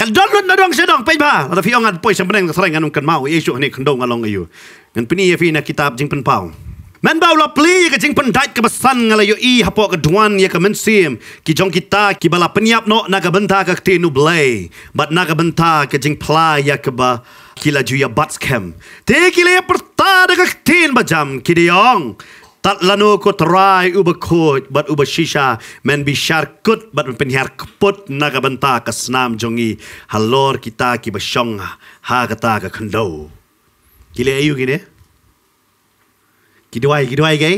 kal don lut nadong se dong pai ba ada fiong ad poi sampeneng sareng ngano ken mau yesu ni kendong along ayu ngan pini ye fi na kitab jing pen pau Men bau la pli ke jing pendait ke besan yo i hapo ke duan ye ke mensim. Ki jong kita ki bala penyap no na benta ke ketinu belay. Bat na ke benta ke jing pla ya ke ba ki laju ya bats kem. Te ki le ya pertada ke ketin ba jam ki deong. Tat lanu ku terai uba kut bat uba shisha men bishar kut bat penyar keput na ke benta ke senam jongi. Halor kita ki besyong ha kata ha ke kendo. Kile ayu gini ya. กี่ด้วยกี่ด้วยไง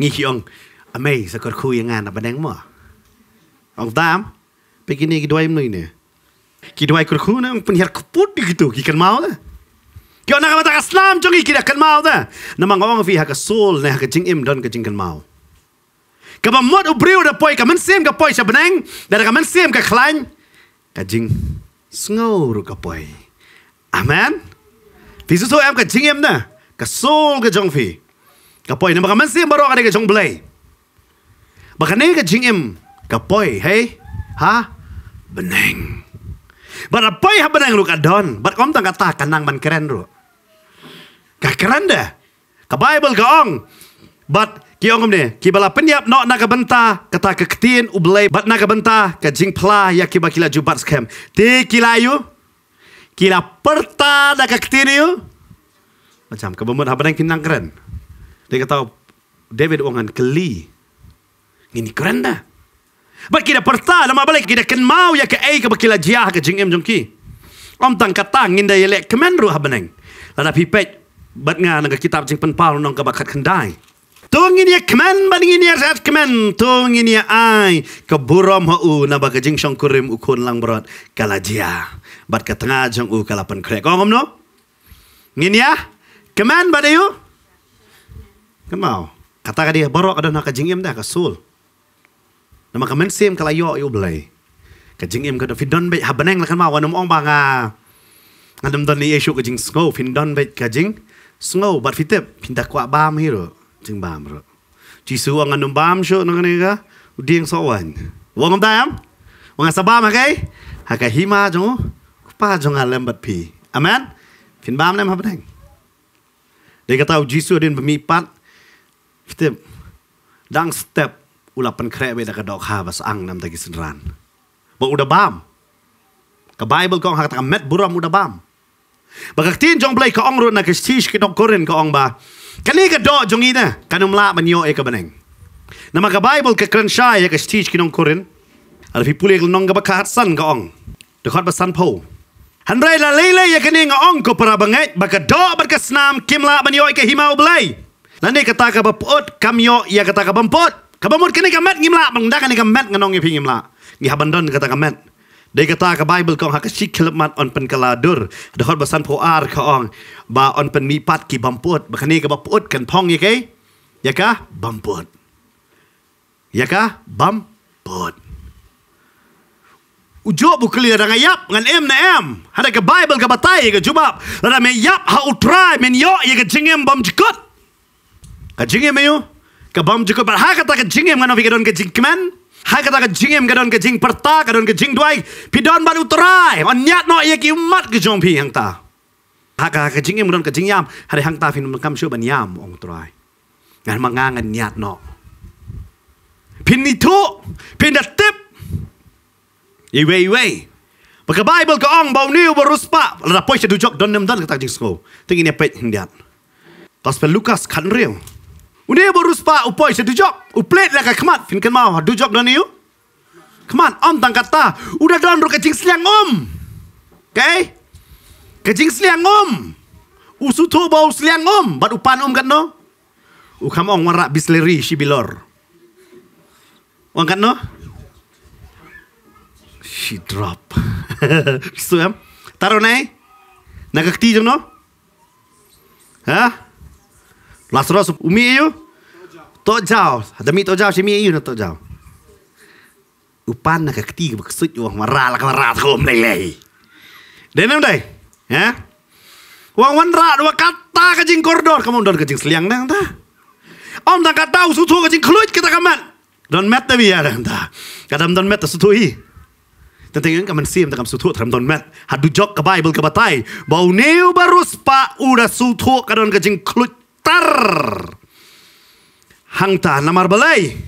งี้ขี้องอเมยสกดคุยงานอ่ะบันแดงมั่องตามไปกินนี่กี่ด้วยมึงเนี่ยกี่ด้วยกดคุยนะมึงเป็นเฮียกปุ๊ดดีกี่ตัวกี่กันมาเลยกี่อนาคตก็สลามจงกี่กี่กันมาเลยนั่นมันก็ว่างฟีฮักก็สูลนะฮักก็จิงอิมดอนก็จิงกันมาก็บ่มดอุบริวดะปอยกับมันเสียมกับปอยชะบันแดงแต่กับมันเสียมกับคลังกับจิงสงอรุกับปอยอเมน Thì sư số em cần chính em nè. kasung ke jong fi kapoi na baka mansi baro ka ke jong blay baka ne ka kapoi hey ha beneng bara apa ha beneng ruka don bar kom tang kata kanang man keren ru ka keren dah ka bible ka ong but Kiong ni, kibala penyap no nakabenta, kata keketin ublay bat nakabenta, kajing pla ya kibakila kila jubat skem. Ti kilayu, kila perta nakaketin yu, macam kebemut apa yang kena keren. Dia kata David orang keli. Ini keren dah. Bak kita perta lama balik kita ken mau ya ke A eh, ke bakila jia ke jingem jongki. Om tang kata ngin yelek kemen ruh habeneng. Lada pipet bat nga nang kitab jing penpal nong ke bakat kendai. Tung ini ya kemen ban ini ya rat kemen tung ini ya ai ke buram ho u na ba jing song kurim ukun lang brot kala Bat ke tengah jong u kalapan pen krek. Om no. Ngin Ngin ya? Kemen ba dayo? Kemau. Kata ka dia barok ada nak jingim dah ka sul. Nama kemen sim kalayo yo belai. Ka jingim ka fidon be habeneng lakan mau wanum ong banga. Ha. Ngadum don ni isu ka jing sngo fidon be ka jing sngo bar fitep pinda kwa bam hiro jing bam ro. Jisu ang ngadum bam sho nang ni ka udiang sawan. Wong dam. Wong sabam kai. Ha ka hima jo pa jo ngalem bat pi. Amen. Fin bam nem habeneng. Dia kata oh, Jisoo din bermipat. Kita dang step ulapan krebe dah kedok ha bas ang nam tagi senran. Ba udah bam. Ke Bible kong hakata met buram udah bam. Bagaktin jong blai ka ong ro na ke stish ke dokoren ka ong ba. Kali ke do jong ina kanum la manyo e ka beneng. Nama ke Bible ke kren shai e ke stish ke dokoren. Ada pipule ke nong ke bakat san ka ong. Dekat basan pau. Hendrai la lele ya kening ong ko para bengai baka do berkesnam, senam kimla banyoi ke himau belai. Nanti kata ka bepot kamyo ya kata ka bempot. Ka bemot kening ka met ngimla mengda kening ka met nganong ngi ngimla. Ha ngi habandon kata ka met. Dei kata ka bible ko hak sik kelmat on pen kaladur. Da hor basan po ar ka ong ba on pen mi pat ki bempot. Ba kening ka bepot kan pong ye ke. Ya ka bempot. Ya ka bempot. Ujuk bu clear dengan yap dengan em na M Ada ke Bible ke batai ke cuba. Ada me yap ha utrai men yo ye ke jingem bom jikut. Ke jingem ayo eh, Ke bom jikut ha kata ke jingem ngano fikiron ke jingkman. Ha kata ke jingem ke don ke jing perta ke don ke jing duai. Pi don ba utrai. On nyat no ye ki umat ke jompi yang ta. Ha kata ke jingem don ke jing yam. Ha hang ta finum kam syu ban yam ong utrai. Ngan mangangan nyat no. Pin itu, pin tip, Iwe iwe. Pagka Bible ka ang baw niyo baruspa. Rapoy siya dujok don nam dan kata jing sko. Tingin niya pet hindi at. Tapos pa Lucas kan rin. Uniyo baruspa upoy siya dujok. Uplet lang ka kamat. Finkan mo ha dujok don new? Kamat om tang kata. udah don ro ka jing siliang om. Okay? Ka jing siliang om. Usuto bau siliang om. Ba't upan om gano? Ukamong warak bisleri si bilor. Wangkat no? Yeah she drop. Rozumiem? Taronej? Na jak ty idziemy? Ha? Las Rosu, umieją? Eh, to działa. To działa. mi to działa, że mi na to działa. Upan na jak ty, bo ksuć uch, ma rala, ma rala, chom, lej, lej. Dzień dobry. Ha? Uang wanra, dwa kata, kajing kordor, kamu dor, kajing seliang, dang, ta. Om tak kata, usutu, kajing kluit, kita kaman. Don't met the via, dang, ta. Kadam don't met the sutu hii. Eh tetengen kamen siem takam sutu tram don met hadu jok ke bible ke batai bau neu barus pa udah sutu kadon kejing klutar hang ta namar balai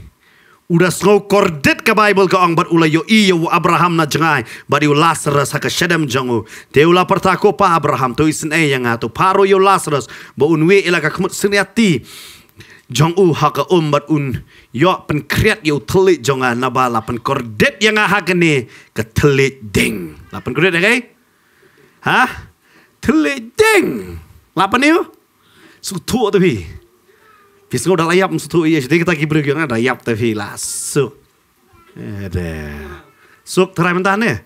udah slow kordet ke bible ke ang bat ula yo iyo abraham na jengai bari lasaras ha ke shedam jongu teula pertako pa abraham tu isen e yang atu paro yo lasaras bau unwe ila ka kemut seniati jong u ha ka um un yo pen kreat yo thlit jong a na kordet yang a ni ke telit ding la pen kordet okay ha thlit ding la pen yo su tu bi pis ngod la yap su thu jadi kita ki bru yo na yap tu bi la su ede su thrai men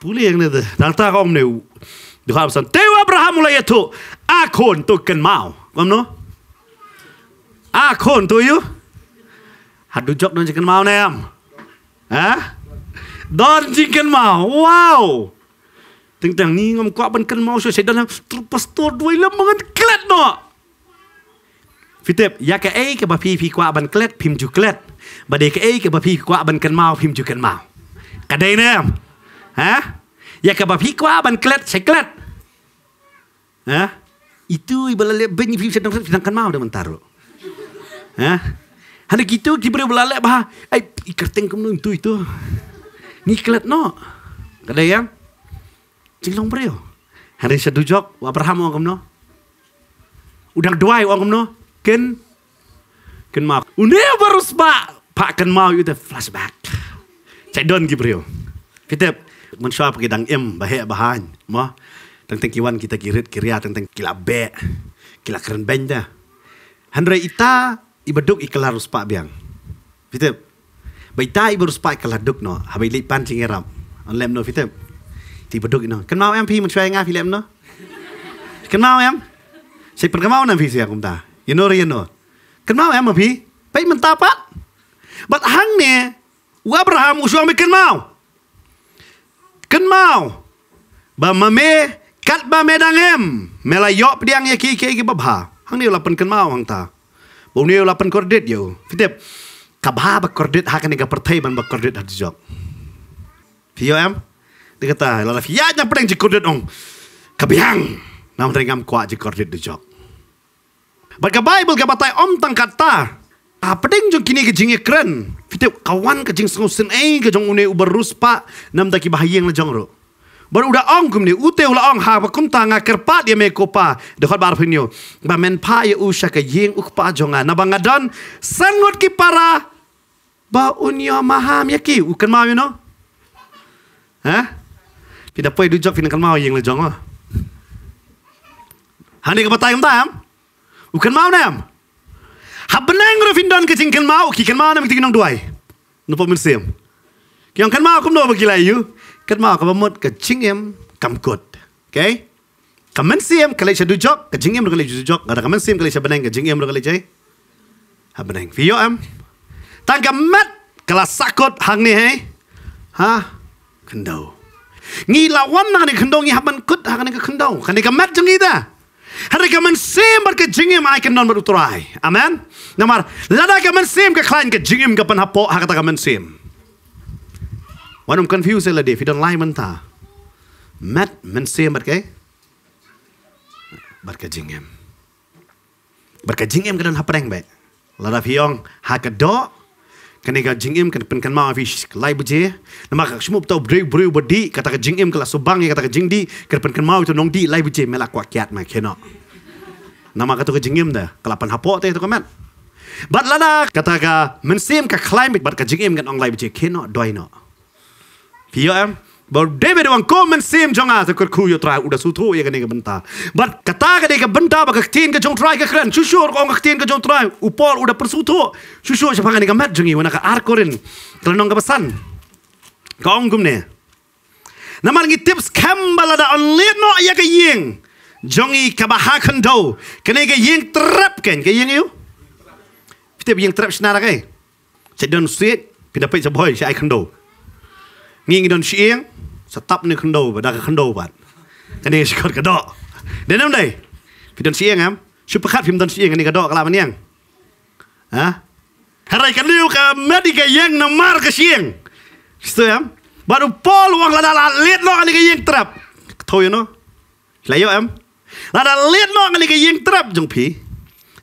puli yang ni tu. dal ta ka om ne du ha san Abraham mulai itu ya aku tu ken mau kamno no akun tu yu. Hadu jok don jikan mau nem. Eh? Ha? Don jikan mau. Wow. Teng teng ni ngam kuak ban kan mau so sedan nang terpas tu dua ilam mangan klet no. Fitep, ya ke ei ke ba pi pi kuak ban klet pim ju klet. Ba de ke ei ke ba pi pi kuak ban kan mau pim ju kan mau. Kadai nem. Eh? Ha? Ya ke ba pi kuak ban klet se klet. Eh? Ha? Itu ibalah lebih ni pim sedan sedan kan mau dah mentaruk. Ha? Hanya kita kita boleh belalak bah. Ai eh, ikerteng kemun itu itu. Ni kelat no. Kada yang cilong preo. Hari satu jok Abraham orang kemno. Udang dua orang kemno. Ken ken mau. Unde baru sba pak ken mau itu flashback. Cek don ki preo. Kita mensua pergi dang M bahe bahan. Mo tentang kiwan kita kirit kiria tentang kilabe. Kila keren benda. Hendra ita ibaduk ikalah ruspak biang. Fitem. Baik tak ibu ruspak ikalah duk no. Habis lip pan tinggi ram. Lem no fitem. Tiba duk no. Kenal em pi mencuai ngah fitem no. Kenal em. Saya pernah kenal nampi siang kumta. You know you know. Kenal em pi. Pai mentapat. But hang ne. U Abraham usua mi kenal. Kenal. Ba mame kat ba medang em. Melayok diang ya kiki kiki babha. Hang ni lapan kenal hang ta. Hang ta. Wong ni lapan kordit yo. Fitip. Kabah ba kordit hak ni ga pertai ban ba kordit hat job. Pio am. Dikata la ya nya pereng jikordit ong. Kabiang. Nam ringam kuat jikordit de job. Ba ga bible ga batai om tang kata. Ah pereng jong kini ke jingi kren. Fitip kawan ke jing sengusin ai ke jong une uber ruspa nam daki bahaya yang jong ro bar uda ong kum ni ute ula ong ha ba kum ta nga kerpa dia me ko pa de khot bar phin yo ba men pa ye u sha ka ying uk pa jong na ba ngadon sangot ki para ba unyo maham ya ki u kan ma yo no ha ki da poy du jok fin kan ma ying le jong ha ni ka patai kum ta am u kan ma na am ha beneng ro fin don ke ting kan ma u ki kan ma na mi ting nong duai no po min sem ki on kan ma kum no ba ki la yu กันมากับมดกับชิงเอ็มกำกดโอเคกำมันเสียมกันเลยจะดูจอกกับชิงเอ็มก็เลยจะดูจอกกับกำมันเสียมกันเลยจะบันเองกับชิงเอ็มก็เลยจะฮะบันเองฟิโยเอ็มตั้งกับมัดกลาสักดหังนี่เฮ้ฮะคันโดงี้ละวันนั้นคันโดงี้ฮะมันกุดฮะกันก็คันโดคันนี้กับมัดจังงี้เด้อฮันกมันเสียมบัดกจิงเอ็มไอคันนอนบัดอุตรายอเมนนั่นหมายแล้วกมันเสียมกับคลานกับจิงเอ็มกับปัญหาโปะฮักตะกมันเสียม Và đừng confuse là để phía đơn lai mân thả. Mẹt mân xe bật cái. Bật cái dính em. Bật cái dính em cái đơn hấp đánh bệ. Là đạp hiong hạ cái đó. Cái này cái dính em cái pân khăn mau vì lai bụi chế. Nói mà các xe mụp tàu bụi bụi bụi đi. Cái tạc dính em cái là sô băng. Cái tạc dính đi. Cái pân khăn mau vì tàu nông đi lai bụi chế. Mẹ là quả kẹt mà khen nọ. Nói mà cái tụi cái dính em đó. Cái là pân hạ bộ tế tụi cái mẹt. Bật lada kata ka mensim ka climate bat ka jingim kan ong lai bichi kino doi no. Doino. Piyoe, baru David wang komen sim jangan tu kur kuyo try udah sutu ya kene ke benta. Bar kata kene ke benta ba kaktin ke try ke kren. orang kong kaktin ke try. Upol udah persutu. susu, siapa kene ke mat jungi wana ke arkorin. Kelenong ke pesan. Kong kumne. nama ngi tips kembala da on lit no ya ke ying. Jongi ke ha kan do. Kene ke ying trap ken ke ying yu. Pitep ying trap sinara ke. Cedon sweet. Pindah pek seboy. Saya kendo. nghi nghi đòn chieng sa tap ni khăn đầu và đa khăn đầu bạn cái này sẽ còn cái đó đến năm đây phim đòn chieng em chụp khát phim đòn chieng cái này cái đó làm anh hả harai cái liu cái medica nằm mar cái chieng Setuju em? Baru pol wang lada lalit no ngani yang trap. Thoi no. Layo em. Lada lit no ngani yang trap jong pi.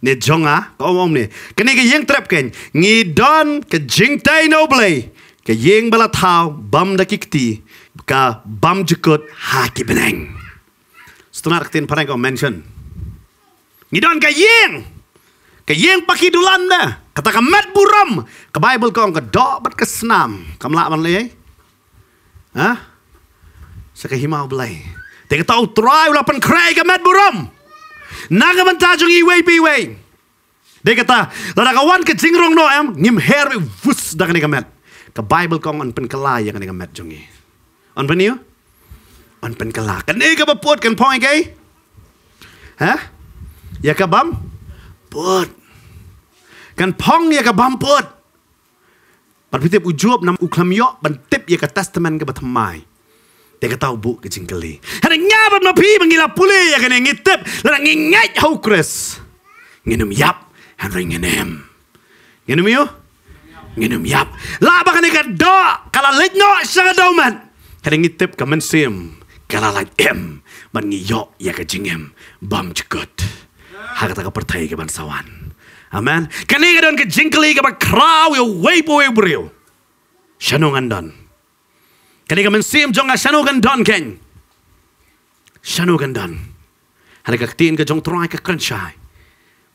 Ne jong ah, kau om ni. Kani yang trap ken. Ngidon ke jingtai no play. ka yeng bala thau bam da kikti ka bam jukot ha ki beneng stunar ketin parang ko mention ngidon ka yeng ka yeng paki dulan da kata ka mat buram ka bible ko ka do bat ka senam kam la man le ha sa ka himau blai te ka tau try ulap pan krai ka mat buram Naga mentajung iwe piwe. Dia kata, Lada kawan ke jingrong no em, Ngim her wus dah kena kemet ka Bible kong on pen kala yang nga met jungi. On pen On pen kala. Kan ni ka ba put kan point kay? Eh? Ha? Ya ka bam? Put. Kan pong ya ka bam put. Pat pitip ujub nam uklam yok bentip ya ka testament ka batamai. Dia kata bu ke jingkeli. Hanya nyabat mapi mengilap pulih ya kan yang ngitip. Lalu ngingat hau kres. Nginum yap. Hanya nginem. Nginum yuk nginum yap. La ba kani do kala lejno sa ka do man. Kada ngitip ka man sim kala lag em man ngiyo ya ka jingem bam chikot. Hakata ka pertay ka bansawan. Amen. Kani ka don ka jingkali ka ba kraw ya way ya buril. Shanungan don. Kani ka man sim jong ka shanungan don keng. Shanungan don. Hada ka ktiin ka jong trungay ka crunchay.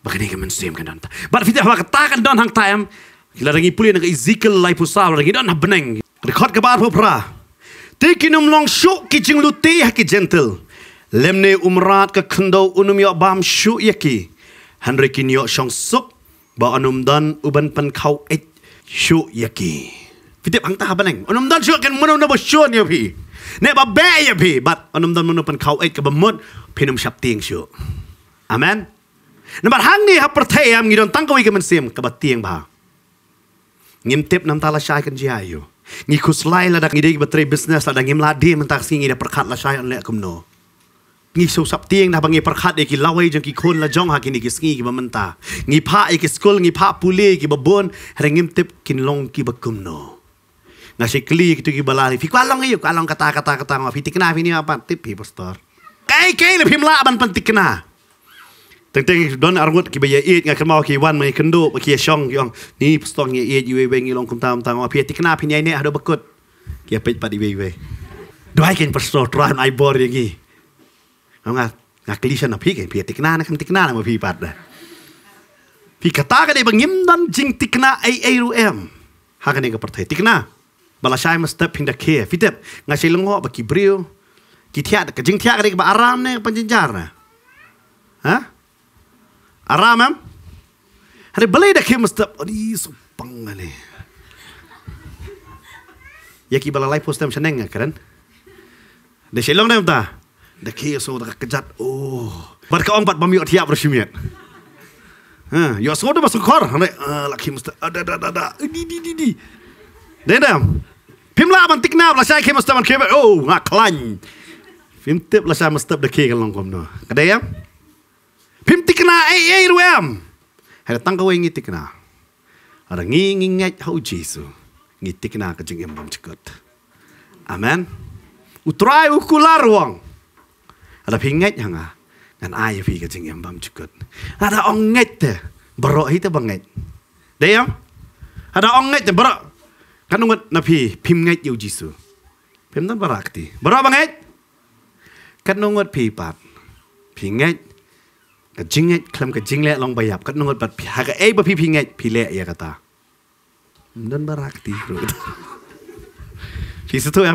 Bakit hindi ka man sim ka don. Bakit hindi ka man sim ka don. Bakit hindi ka man kita ringi pulih dengan Ezekiel lai pusar. Ringi dah nak beneng. Rekod kebar pepera. Tikinum long syuk kijing luti haki gentil. Lemne umrat ke kendau unum yaki. Hanrikin yok syong suk. Ba anum uban pen kau ek syuk yaki. Fitip hang tahap beneng. Unum dan kan menung nabu syuk ni Nek ba Bat anum dan menung kau ek ke bemut. Pinum syap Amen. Nampak hang ni hap pertayam. Ngidon tangkawi ke mensim ngim tip nam tala shai kan jia yu ngi kus lai la dak ngi betri business la dak ngim ladi mentak sing ngi da perkat la shai le kum no ngi so sap tieng da bangi perkat e ki lawai jeng ki kon la jong ha ki ni ki sing ki bamenta ngi pha e ki skul ngi pha puli ki babon re ngim tip kin long ki ba kum no na se kli ki tu ki balali fi kwa long yu kwa long kata kata kata ngo fi tikna fi ni apa tip hi pastor kai kai le phim la ban pan tikna Teng teng don argut ki baye eat ngak kemau ki wan mai kendu ki shong yong ni pstong ye eat yue wengi long kum tam tang apia oh, tikna pi nyai ne ado bekut ki apet pat iwe iwe do ai ken perso tran ai bor ye gi ngak ah, ngak klisa na pi ke pi tikna na kam tikna na pi pat da pi kata ka de bangim dan jing tikna ai ai ru em ha ka ne ka perthai tikna bala shai ma step pin da ke fitep ngak sei lengo ba ki brio ki thia ka jing thia ka de ba aram ne panjinjar na ha Aram, eh? Hari beli dah kira mesti. Ini sumpang ni. Ya ki bala post postem seneng ngak kan? Dah selong dah minta. Dah kira so dah kejat. Oh. Bar ka ompat bami tiap bersimiat. Eh? Hah, ya, yo semua tu masuk kor. Hari eh, laki mesti. Ada ada ada. Eh, di di di di. Dedam. Pimla mantik tikna bla sai kemas taman kebe. Oh, ngaklan. klan. Fim tip la sai mesti dekek kalong kom no. Kedai ya? Pim tikna ai ai ruam. Hai datang kau ingi tikna. Ada ngi ngi ngai hau Jesus. Ngi tikna ke jing embam cekot. Amen. Utrai ukular wang. Ada pingat yang ah. Dan ayah pergi ke jing embam cekot. Ada orang ngai te. Berok hita bangai. Dayam. Ada orang ngai te berok. Kanungut napi pim ngai yau Jesus. Pim tan berakti. Berok bangai. Kanungut pipat. Pingai. Pingai. ก็จิงเงคลำก็จิงแหละลองไปหยับก็นงดปัดหากเอ้บพี่พี่เงพี่แหละอย่ากตานั่นบารักตีรู้พี่สุดท้าย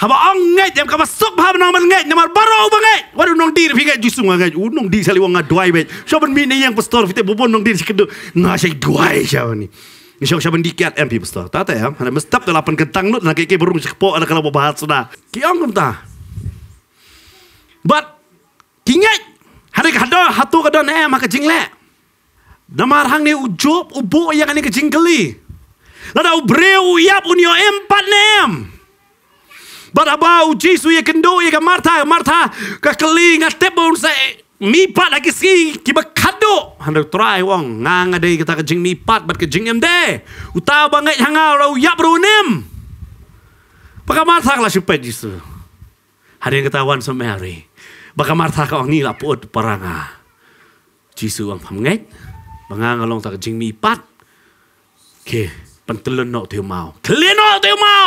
ฮับอ่องเงยยังก็มาสุกพามันมันเงยยังมาบารอบังเงยว่าดูนงดีพี่เงยจุสุงเงยอุนงดีสั่งว่างาด้วยเบจชอบมันมีเนี่ยยังพุทธรฟิตบุบุนงดีสิกดูงาใช่ด้วยชาวนี้นี่ชอบชอบมันดีแค่ MP พุทธรตาแต่ยังฮันมันสตับตัวลับเป็นกันตั้งนุ่นนะเก๊กเบรุงสิกพออะไรก็เราบอกบาสนะกี่องกันตาบัดกี่เงย Hari kada hatu kada ne eh, maka jingle. Damar eh. hang ni ujub ubu yang ni kejingkeli. Lada ubre yap unyo empat nem. Baraba uji suye kendo ye ke Martha, Martha ke keli ngatep bon se mipat lagi si kiba kado. Hanu try wong ngang ada kita kejing mipat bat kejing em de. Utau banget hanga ora uyap runem. Pakamarsa kala supet Jesus. Hari yang ketahuan sama Mary. បើកម្មថាកងនេះលពុតបរងាជីស៊ូអងផំងេចបងងឡងតកជីងមីប៉ាត់គេបន្ទលណោទិវម៉ោក្លៀនណោទិវម៉ោ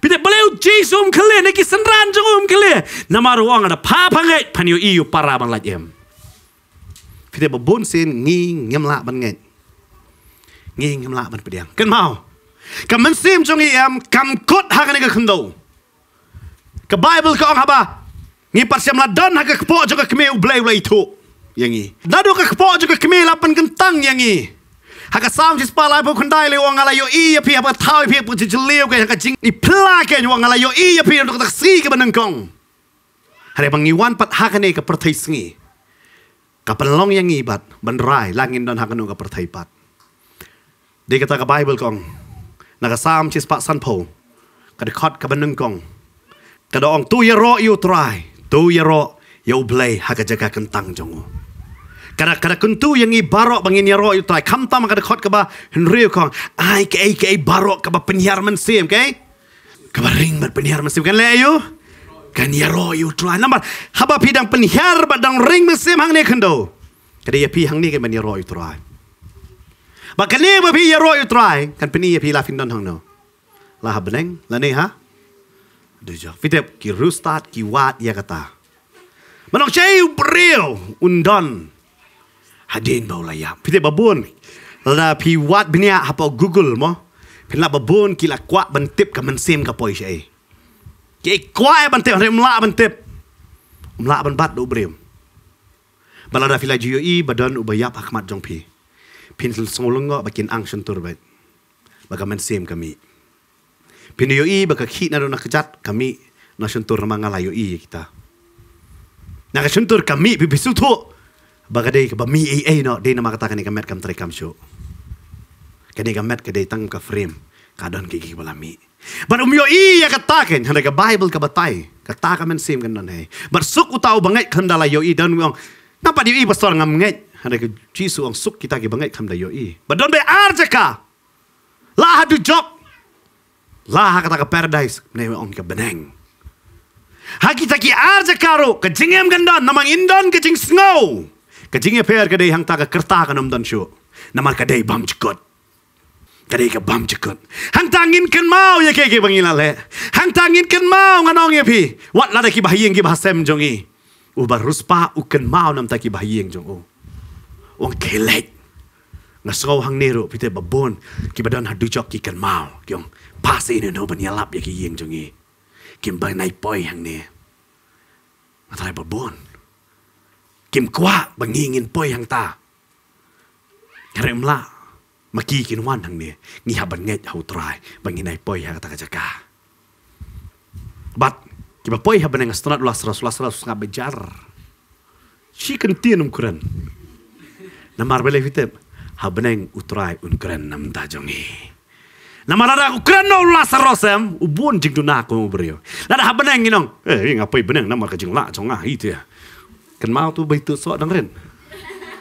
ពីតែបលេវជីស៊ូមក្លៀននេះគេសិនរានជុំក្លៀនណាមរវងដល់ផាផងេចផានយូអ៊ីយូប៉ារ៉ាបងឡាច់អឹមពីតែបបុនសិនងីញឹមឡាបងងេចងីញឹមឡាបងប្រដៀងគិនម៉ោកំមិនសិមជុងអ៊ីអឹមកំគុតហាកនេះក៏គំដោ The Bible is ngi parsiam la dan ha ka kpo jo ka kme ublai ulai tu yangi dadu ka kpo jo ka kme la pan kentang yangi ha ka sam si spa lai bu kendai le wang ala yo i ya pi ha ba tau ya pi pu ti leo ka ka jing i pla ke wang ala yo i ya pi ndu ka taksi ke banang kong hare bang i wan pat ha ka ne ka pertai singi ka pelong yangi bat ban rai langin don ha ka nu ka pertai pat de kata ka bible kong na ka sam si spa san po ka de kot ka banang kong ka do ong tu ye ya ro yu trai tu yero ya, yo ya play haga jaga kentang jongo kada kada kentu yang i barok bangin yero ya, yo try kam tam kada khot kaba henry kong ai ke ai ke ai barok kaba penyiar mensim ke kaba ring ber penyiar mensim kan le ayo kan yero yo try nambar haba pidang penyiar badang ring mensim hang ni kendo kada ye pi hang ni ke ban yero yo try ba kali ba pi yero yo try kan peni ye pi la don hangno. Lah la habeneng la ne ha Да же. Фитеп, ки рустат, ки ват, я кота. Манок чай упрел, ундон. Хадин бау лая. Фитеп, бабун. Лада пи ват бня, хапо гугл, мо. Пенла бабун, ки лаква бантип, ка мансим, ка пой чай. Ки ква бантип, хрем ла бантип. Мла бантбат, да упрел. Балада фила джио и, бадон убаяп, ахмат джонг пи. Пинсл сонг лунго, бакин ангшан турбет. Бага мансим, ками. Бага мансим, ками. Pinuyo yoi baka ki na nak kejat kami na syuntur mga layo i kita. Na syuntur kami bibisu tu baka dei ka mi ai ai no dei na makata kani kamet kam trekam syo. Kani kamet ka tang ka frame kadon gigi balami. Bar umyo i ya katakan hanaga bible kaba batai kata ka men sim kan nei. Bar suk utau bangai kanda yoi dan ngong. Napa dei i pastor ngam ngai hanaga jisu ang suk kita ki bangai kam dayo i. Bar don be arjaka. Lahadu jok La hakataka paradise, mnewe onge beneng. Haki taki arja karo, kajingi am gandan, namang indan kajing snow. Kajingi pair kadei hang taka kerta kanum dan shu. Namar kadei bam chikot. Kadei ka bam chikot. Hang tangin ken mau ya keke bangilale. Hang tangin ken mau nganong ya pi. Wat lada ki bahi yang ki bahasem jongi. Ubar ruspa uken mau nam taki bahi yang jongu. Wang kelek ngasau hang nero pite babon ki badan ha dujok ki kan mau kyong pas ini no ban yalap ya ki yeng jongi kim bai nai poi hang ne atrai babon kim kwa bangingin poi hang ta karemla maki kin wan hang ne ngi ha ban nget ha utrai bangin nai poi hang ta ka jaka bat ki ba poi ha ban nga strat ras las ras ngabejar chicken tinum kuran Namar belai fitep habneng utrai un kren nam ta Nama lada aku kren no lasa rosem, ubun jing tu nak aku beriyo. Lada habneng inong, eh, ini ngapai beneng nama kajing jing la, conga, itu ya. Ken mau tu baik tu so, dengerin.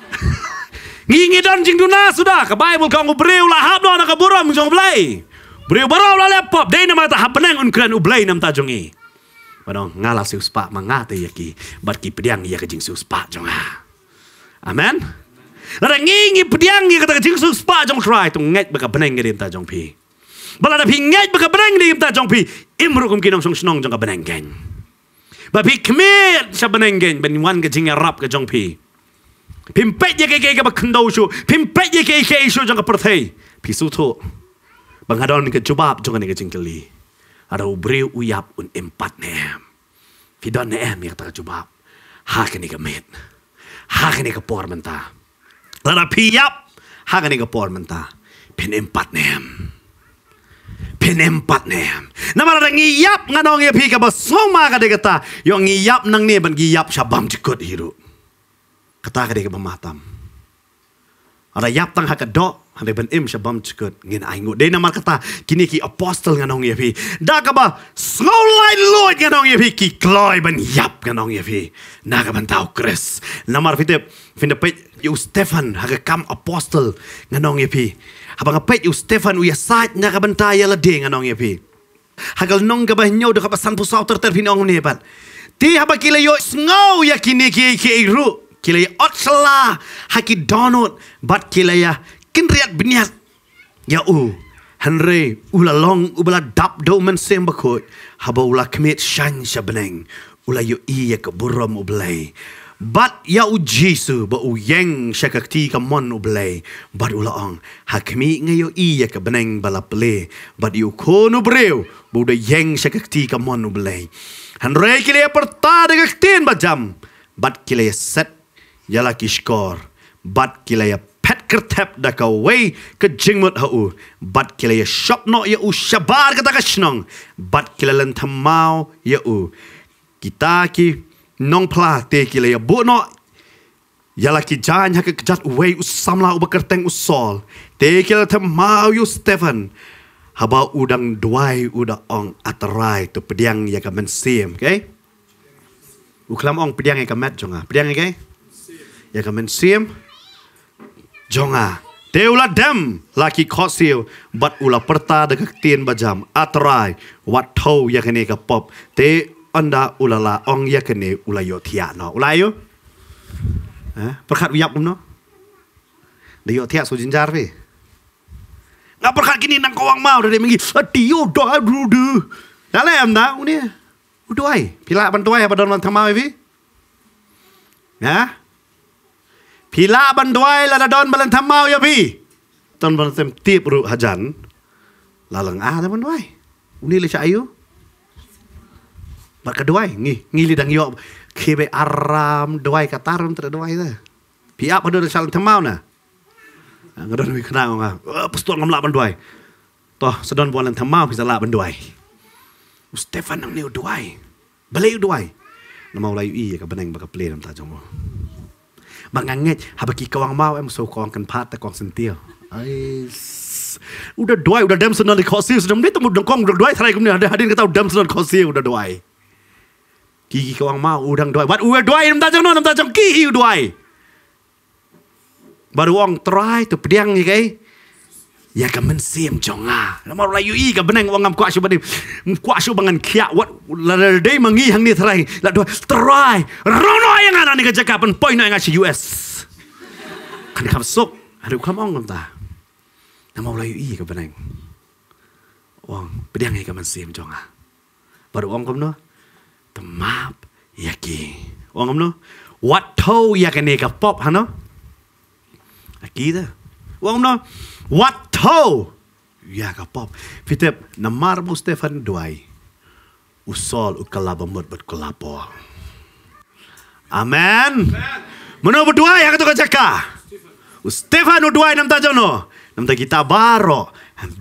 <laughs> Ngingi don jing tu sudah, ke Bible kau beriyo lah, hab no anak buram, jong belai. Beriyo baru lah lepop, dia nama tak habneng un kren ublai nam tajongi. Padahal ngalah si uspa, mengatai yaki, berkipediang yaki jing si uspa, conga. Amen. Amen lara ngingi pediangi kata kecil sus pa jong cry tu ngat baka beneng ngirim ta jong pi bala da pingat baka beneng ngirim ta jong pi imru kum kinong sung snong jong beneng geng ba pi kemir sa beneng geng ben wan ke jing rap ke jong pi pimpet ye ke ke ke bakun do shu pimpet ye ke ke shu jong per thei pi su tu bang hadon ke jubab jong ne ke jing keli ada ubri uyap un empat ne Fidon ne em yang tak jubab. Hak ini kemit. Hak ini kepor mentah. 나라 피압 하가니 그 뻘면다 피냄 빠냄 피냄 빠냄 나마라랑이 얍 나농이 피가 뭐 소마가 되겠다 용이 얍 낭네 번기 얍 샤밤 찍고 히루 그다 그리고 마탐 아라 얍땅 하가 더 habe ben im shabam chukut ngin aingo de mar kata kini ki apostle nganong ye da ka ba slow light lord nganong ye ki kloy ben yap nganong ye na ka ban tau kres nama fite finde pe yu stefan ha kam apostle nganong ye pi ha ba pe yu stefan u ya sait na ka ban ta ya le de nganong ye pi ha gal nong ga ba nyo de ka ba san pu sau ter ter finong ne ban ti ha ba kile yo snow ya kini ki ki ru kile otla ha ki donut bat kile ya kin riat binyat ya u Henry ula long ula dap do men sem bakot haba ula kemit shang shabening ula yo i ya kaburam ublay bat ya u jisu ba u yeng shakakti ka mon ublay bat ula ang hakmi ngayo i ya ka beneng balaple bat yo kono breu buda yeng shakakti ka mon ublay Henry kile perta de kaktin bajam bat kile set yala kishkor bat kile kertep dah kau way ke jingmut hau bat kila ya shop no ya u shabar kata ka shnong bat kila len tamau ye u kita ki nong pla te kila ye bu no ya la ki jan ha ke jat wei u samla u bekerteng u sol te kila tamau yu stephen haba udang duai udah ong atarai tu pediang ya ka men sim okay Uklam klam ong pediang ya ka mat jonga pediang ya ka men sim okay? Jonga. Te ula dem laki kosil bat ula perta dekak tin bajam atrai wat tau yakene ka pop te anda ula la ong yakene ula yo tia no ula yo eh perkat uyap um no de yo tia su jinjar pe nga perkat kini nang kawang mau de mengi atio do adu de dale am na uni udoi pila ban tuai pada nang tamau vi ya ha? eh? พีลาบันดวยลาดอนบันทํเมาอย่าพี่ตอนบันเต็มตีบรุหจันลาหลังอาแล้บันดวยอุนี่เลยใช่อายุบักกระดวยงี้งี้ลีดังโยบเคเบอารามดวยกาตารมตระดวยเลยพี่อาพันดอนชาลันทำเมาน่ะกระดอนมีขนาวงาปุสตอนกำลังบันดวยต่อสะดอนบอลันทํเมาพิสลาบันดวยอุสเตฟานนังเนียวดวยเบลีดวยน้ำเมาไายูอีกับบันเองบักกระเพลี่นน้ำตาจงบอกมางังเงยฮับกีกวางมาเอ็มโซกองกันพาตะกองสันเตียวไออุดด้วยอุดเดมสนนลิคอซิลสนมได้ตมุดดงกองอุดด้วยทรายกุมเนี่ยฮัดินก็ต้าเดมสนนลิคอซิลอุดด้วยกีกีกวางมาอุดังด้วยวัดอุดด้วยน้ำตาจังนอนน้ำตาจังกี้อุดด้วยบารุองตรายตุเปียงยังไง ya ka men siem chong a ah. la ma rayu i ka beneng wangam kwa shu bani kwa shu bangan kia what la la day mangi hang ni thrai la do try rono ay nga ni ka jaka pen point nga shi us kan ka sok ari ka mong ngam ta la ma rayu i ka beneng wang bedang ka men siem chong a ah. baru wang kom no the map ya ki wang kom no what to ya ka ni ka pop ha no akida Wong no, what to? Ya ka pop. Fitep na marbo Stefan Dwai. Usol u kalabamot bet kolapo. Amen. Amen. Mano berdua yang kata U Stefan berdua yang namta jono. Namta kita baro.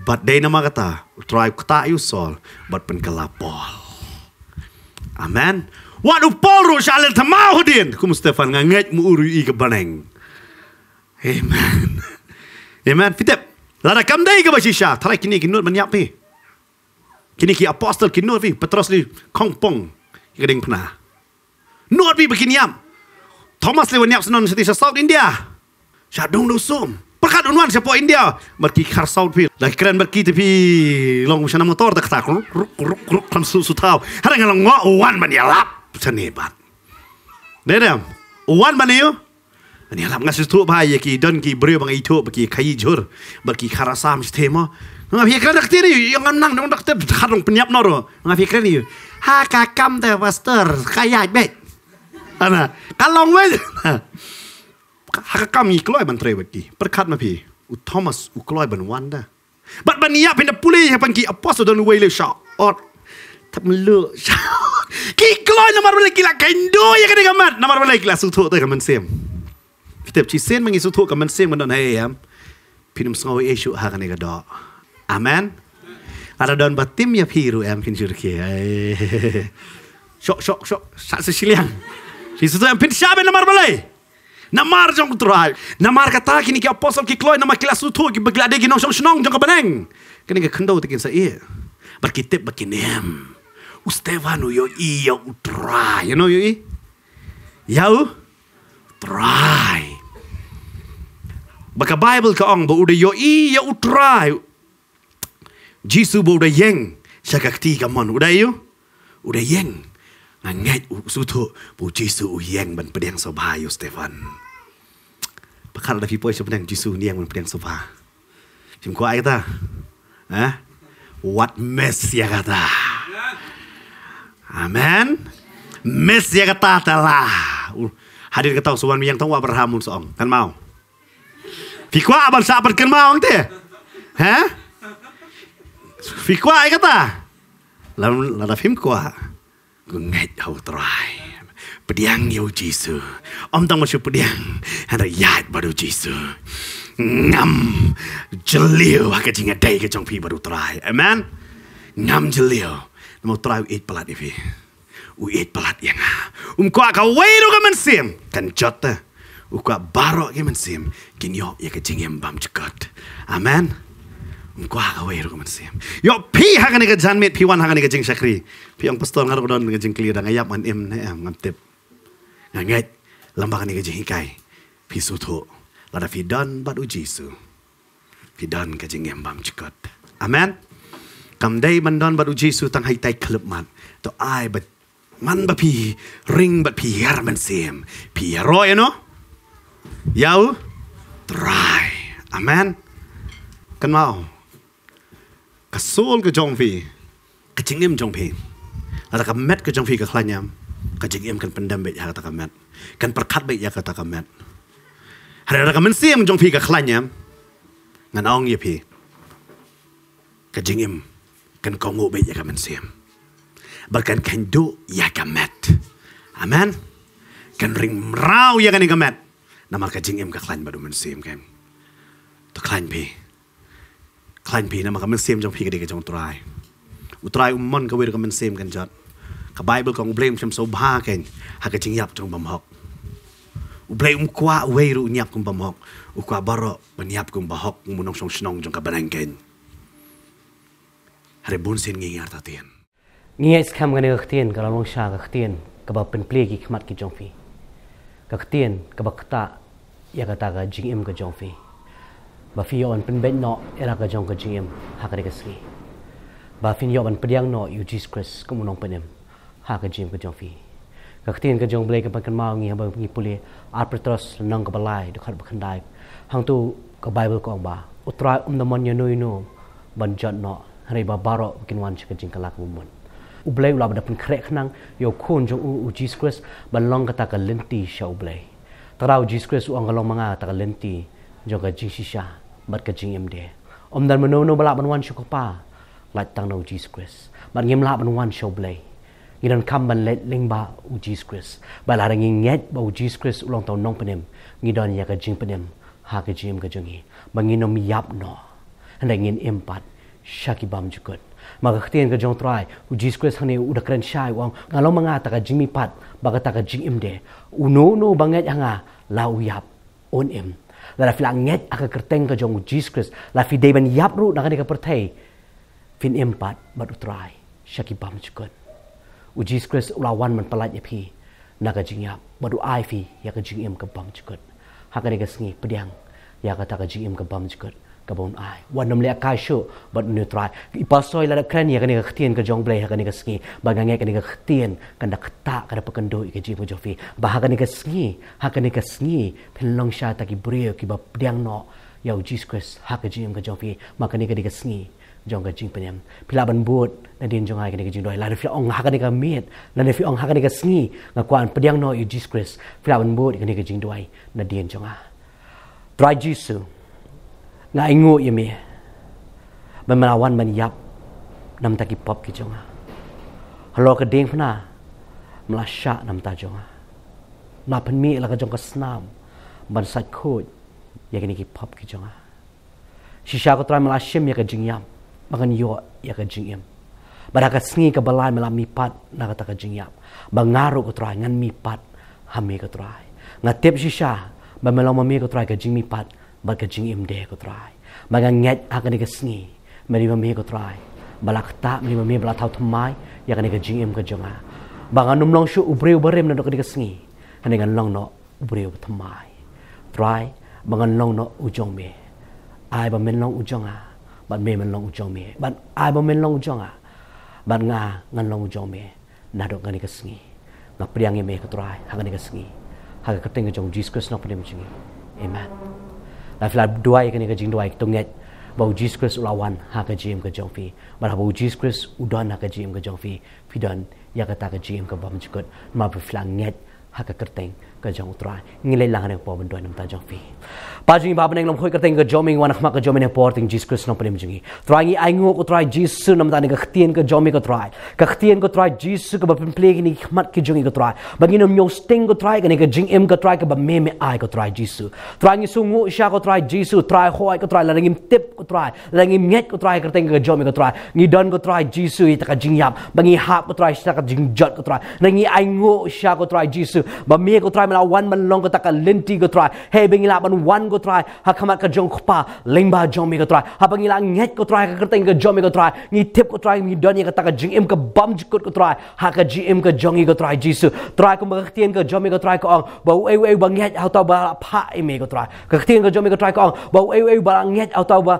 But day nama kata. Try kata yu sol. But pen kelapol. Amen. Wadu polru syalil temahudin. Kum Stefan ngangit mu urui ke Amen. Amen. Ya Amen. Fitab. Lada kam dai ke bashisha. Tarai kini nur menyap pi. Kini ki apostol kinut pi. Petros li kongpong, pong. pernah. Nur pi begini am. Thomas li menyap senon seti South India. Shadung lusum. Perkat unuan siapa India. Berki kar South pi. Lagi keren berki tapi. Long musyana motor tak tak. Ruk ruk ruk Kam su su tau. Harang ngelong ngok uan mani alap. Senebat. Dedam. Uan mani yuk. Ani alam ngasih tu bahaya ya ki don ki beri bangai itu bagi kayi jur bagi karasam sistema. Nga fikir nak tiri yang menang dong nak tiri harung penyap noro. Nga fikir ni ha kakam teh pastor kaya be. Ana kalong be. Ha kakam i kloy ban tre bagi perkat ma pi. U Thomas u kloy ban wanda. Bat ban niap pina puli ya pangki apostle don wele shot. Or tak melu. <laughs> Ki kloy nomor bele kila kendo ya kena gamat nomor bele kila sutuk tu kan men siam. Kitab chi sen mangi su thu ka man hai am. Pinum sngau e shu ha kanega do. Amen. Ada don batim ya piru am pin jur ki. Shok shok shok sa se shiliang. Chi <laughs> su am pin shabe na mar balai. Na mar jong trai. Na mar ka ta ki ni ki apostle ki kloi na ma kila ki bagladi ki nong shong shong jong ka baneng. Kanega khando te kin sa e. Bar kitab bakin am. yo i yo utra. You know you i? Yau? Try baka bible ka ong bo ude yo i ya utra jisu bo ude yeng shakakti ka mon ude yo ude yeng ngai u su tho bo jisu u yeng ban pedeng so ba yo stefan pakal da people so pedeng jisu ni yeng ban pedeng so ba sim ko ai ta eh what mess ya kata amen mess ya kata ta la hadir ketau suwan yang tahu Abraham so ong kan mau Fikwa abang sahabat apat kenma orang teh. Ha? Fikwa ai kata. Lam lada fim kwa. Gunget au try. Pediang yo Jisu. Om tang masuk pediang. Hendak yat baru Jisu. Ngam. Jelio ke jingat dai ke jong pi baru terai. Amen. Ngam jelio. Mau terai eat pelat ifi. Uit pelat yang ha. Um kwa ka duga ka mensim. Kan jota. Uka barok ke mensim Kini yuk ya kecing yang bam cekot Amen Mkwa kawai ruk mensim Yuk pi haka ni kejan mit Pi wan haka ni kecing syakri Pi yang pastor ngaruk don kecing kelir Dan ngayap man im ne em ngantip Nganget Lambak ni kecing hikai Pi sutu Lada fidan bat uji su Fidan kecing yang bam cekot Amen Kamdei mandon bat uji su Tang haitai kelup mat To ai bat Man bapi Ring bat pi yar mensim Pi yaro you know Yau, try, Amen. Kenal, kesul ke jong fi. Kecingim jong fi. Kata ke met ke jong ke klanyam. Kecingim kan pendam baik ya kata ke met. Kan perkat baik ya kata ke met. Hari ada ke mensiam jong fi ke klanyam. Ngan ong ya fi. Kecingim. Kan kongu baik ya ke mensiam. Berkan kan du ya ke met. Amen. Kan ring merau ya kan ke met. Amen. น้ำมากระจิงเอ็มกับคลันบาดูมันเสียมกันตะคลันพีคลันพีน้ำมากระมันเสียมจังพีกระดิกจังตรายอุตรายอุ้มมันก็เวรกับมันเสียมกันจัดกับไบเบิลของเบลมชมโซบ้ากันหากระจิงหยับจังบัมฮอกอุเบลมกว่าเวรุหยับกุมบัมฮอกอุกว่าบารอบันหยับกุมบัมฮอกมุนองชงชนองจังกับแบงกันเรบุนเซนงี้ยาร์ตาเตียนงี้ยสแคมกันเอกเตียนกับลองชากเตียนกับเป็นเปลี่ยกิขมัดกิจงฟีกักเตียนกับกตา ya kata ka jing im ka fi ba fi yon pen bet no era ka jong ka jing im ha ka ka sri ba fi yon ban priang no you jesus christ ka mu nong pen ha ka jing ka jong fi ka khtin ka jong blai ka pan kan ma ngi ha ba ngi puli ar pretros nang ka balai de khar ba khan dai hang tu ka bible ko ba utra um na mon ye noi no ban jot no rei ba baro kin wan chi ka jing ka lak bu mon u blai u la ba da pen khre khnang yo khun jong u jesus christ ban long ka ta ka lenti shau blai Terau Jesus u uang mga takalenti joga jisi siya bat ka jing Om dan manono balak manuan siya kapa lait tang na u Jesus Christ. Bat ngim lak manuan siya blay. Ngiran kam ban let ling ba u Jesus Christ. Bat lara ngin ngit ba u Jesus Christ ulong tau nong penim. Ngidon ya ka jing penim ha ka jing im ka jingi. Bat ngin no miyap no. Handa ngin impat jukut magakhtien ka jong trai u jesus christ hane u dakran shai wang ngalo manga ta ka jimi pat ba ka ta jing im u no no banget anga la u yap on em la la flang net aka kerteng ka jong u jesus christ la fi deben yap ru na ka ni fin em pat ba du trai shaki bam chukon u jesus christ u la wan man palat yapi na jing yap ba du ai fi ya ka jing im ka bam chukon ha ka ni singi pediang ya ka ta ka jing im ka bam chukon กับบนไอวันนึงเลี้ยงข้าชุบันนิวทรายอีพัสดุอีลาดครั้นี้กันนี่ก็ขึ้นกับจงเบลย์กันนี่ก็สกีบางงานกันนี่ก็ขึ้นกันดักตะกันดักกันดูอีกจีบุจฟีบางกันนี่ก็สกีฮักกันนี่ก็สกีเป็นลองชาตะกิบเรียกิบับเดียงเนาะยาวจีสคริสฮักกันจีมกับจฟีมากันนี่กันนี่ก็สกีจงกันจีบเนี่ยพิลาบันบูดนั่นเดินจงไห้กันนี่ก็จีด้วยลาดฟิองฮักกันนี่ก็เมียดนั่นเดฟิองฮักกันนี่ก็สกีงักวันเปียงเนาะยูจีสคริสพิลาบันบูดกันนี่ก็จีด้วยนั่นเดินจงไห้ตรายจีซู ngang ngô yêu mi bên mà wan bên yap nam ta kipop ki chong hello ka ding phna mla sha nam ta chong a na phn mi la ka chong ka snam ban sa khoj ya ki ki pop ki chong a sha ko tra mla shim ya ka jing yam ba yo ya ka jing yam ba ka sngi ka bala mla mi pat na ka ta ka jing yam ba ngaro ko tra ngan mi pat ha mi ka tra nga tep shi sha ba mla mi ko tra ka jing mi pat บักจิงอิมเดก็ตรายบักงเงอากันกสงีมริมมีก็ตรายบลักตามริมมีบลักเท้าทำไมอยากันกจิงอิมก็จงาบักนุมลองชูอุบเรียวบริมนกันกสงีอันนกันลองเนาะอุบเรียวทำไมตรายบักันลองเนาะอุจงเมอายบักเมนลองอุจงาบักเมมันลองอุจงเมบักอายบักเมนลองอุจงาบักงางันลองอุจงเมนาดกันกสงีงับเปลียงเมก็ตรายหากันกสงีหากันกระเตงกจงจีสก็สนอกเปลี่ยนจงี Amen la fi la duai ke ni ke jing duai ke tonget ba u jesus christ lawan ha ke jim ke jong fi ba ba u jesus christ u don ha ke jim ke jong fi fi don ya ke ta ke jim ke ba mchi ma fi la nget ha ke kerteng ka jong tra ngile la ne po bdo nam ta jong fi pa jing ba bneng lom khoi karteng ga jomi wan khma ka jomi ne por ting jis krishna pnim jingi tra ngi ai ngo ko tra jis su nam ta ne ga khtien ka jomi ko tra ka khtien ko tra jis su ka ba pn plegi ni khmat ki jingi ko tra ba ngi nom nyo sting ko tra ga ne ga jing im ko tra ka ba me me ai ko tra jis su tra ngi su ngo sha ko tra jis su tra hoai ko tra la ngim tip ko tra la ngim nget ko tra karteng ga jomi ko tra ngi don ko tra jis su i ta ka jing yap ba ngi hap ko tra sha ka jing jot ko tra ngi ai ngo sha ko tra jis su ba me ko tra mình one mình long cái tắc lên tì cái hey bên lah, là one go try. ha khăm cái jong pa lên ba jong mi cái trai ha bên ngat go try. trai cái cái tên cái jong mi cái trai nghe tiếp cái trai nghe đơn cái tắc cái jing em cái bấm cái cái trai ha cái jing em cái jong mi cái try. jisu trai cũng mà tiền cái jong mi cái trai cái ông bảo ai ai bằng nghe ha tao bảo pa em mi cái trai cái tiền cái jong mi cái trai cái ông bảo ai ai bằng nghe ha tao ba.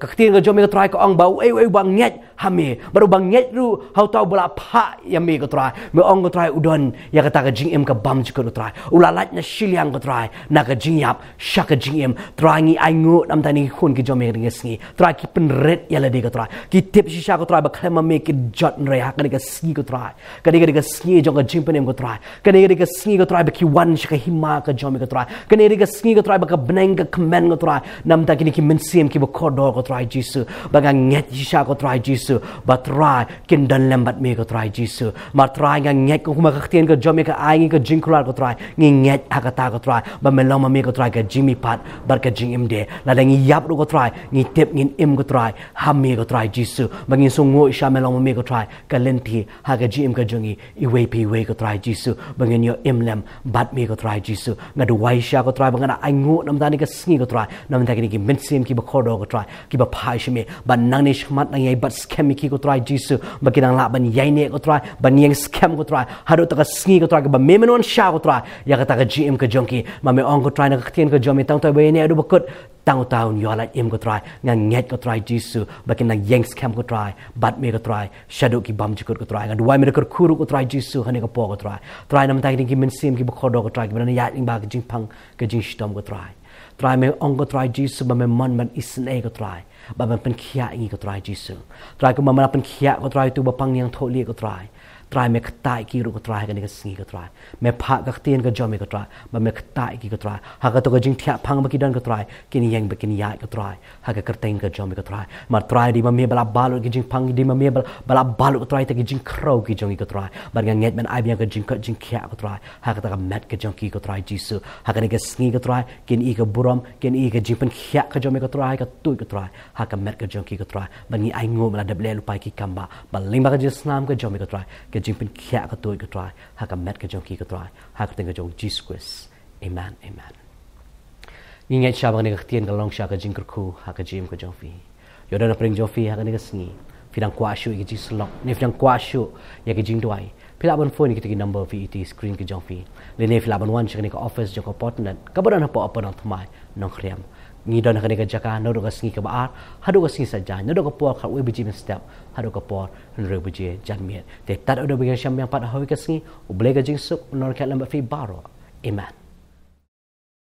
cái tiền cái jong go try trai ang. ông bảo ai ai bằng nghe ha mi bảo bằng nghe ru ha tao bảo pa em mi cái trai mi ông cái trai udon ya kata ka jing em ka bam go try ulalat na shiliang ko try na ka jingyap sha ka jingyem try ngi ay ngu nam tani khun ki jomeng ringa sngi try ki pen red yala de ko try ki tip shi sha ko try ba khlema me ki jot n re ha ka ka sngi ko try ka ni ka ka sngi jo ka jing penem ko try ka ni ka ka sngi ko try ba ki wan shi ka hima ka jomeng ko try ka ni ka sngi ko try ba ka beneng ka kemen ko try nam ta ki ni ki men sim ki ba ko do ko try jisu ba ga ngat shi sha ko try jisu ba try kin dan lembat me ko try jisu ma try ga ngat ko kuma ka khtien ka jomeng ka ai ngi ka jing ko try nginget aka ta ko try ba me lo ma me ko try ka jimi pat ba ka jing im de la dang yap ro ko try ngi tip ngin im ko try ha me ko try jisu ba ngi sung ngo sha me lo ma me ko try ka len thi ha ka jim ka jungi i we pi we ko try jisu ba ngi yo im lem bat me ko try jisu nga du wai sha ko try ba nga ai ngo nam da ni ka sngi ko try nam da ni ki min sim ki ba ko do ko try ki ba phai shi me ba nang ni shmat na yai bat skem ki ko try jisu ba ki dang la ban yai ne ko try ba ni yang skem ko try ha do ta ka sngi ko try ba me men on sha ko try ya kata ke GM ke jongki mami ong ko try na ketien ke jomi tang tai bai ni adu bekut tang taun yo lai im ko try ngan nget ko try jisu bakin na yengs kem ko try bat me ko try shadow ki bam jikut ko try ngan duai me ko kuru ko try jisu hane ko po ko try try nam tai ki min sim ki bekho do ko try bana ya ing ba ke jing pang ke jing shtom ko try try me ong ko try jisu ba me man man isne ko try ba ben pen kia ing ko try jisu try ko ma ma pen kia ko try tu ba pang yang tho li ko try trai me khata ki ru trai ka ni ka singi ka trai me pha ka ten ka jom ka trai ba me khata ki ka trai ha ka to ka jing thya phang ba ki dan ka trai ki ni yang ba ki ni ya ka trai ha ka karteng ka jom ka trai ma trai di ma me bala balu ki jing phang di ma me bala balu ka trai ta ki jing khro ki jong ka trai ba nga nget men ai bi ka jing ka jing khya ka trai ha ka ta ka met ka jong ki ka trai jisu ha ka ni ka singi ka trai ki ni ka buram ki ni ka jing pen khya ka jom ka trai ka tu ka trai ha ka met ka jong ki ka trai ba ni ai ngom la dable lu pai ki kamba ba ling ba ka jis nam ka jom ka trai ka jing pin kya ka toy ka try ha ka met ka jong ki ka try ha ka tinga jong jisquis amen amen ning ye shabang ne ka tien ka long shaka jing ku ha ka jim ka jong fi yo dana pring jong fi ha ka ne ka sni fi dang kwa shu ye ji slok ne fi dang kwa shu ye ka jing dwai pila ban phone ki tiki number fi iti screen ka jong fi le ne fi la ban wan shaka ne ka office jong ka partner ka bodan ha po apan thmai nong khriam ngi don ka ni ka jaka no do ka singi ka baat ha do ka singi sa jan no do ka por ka we bji step ha do ka por re bji jan mien te ta do bge sham yang pat ha we ka singi u ble ka jing sup nor ka lam fi baro amen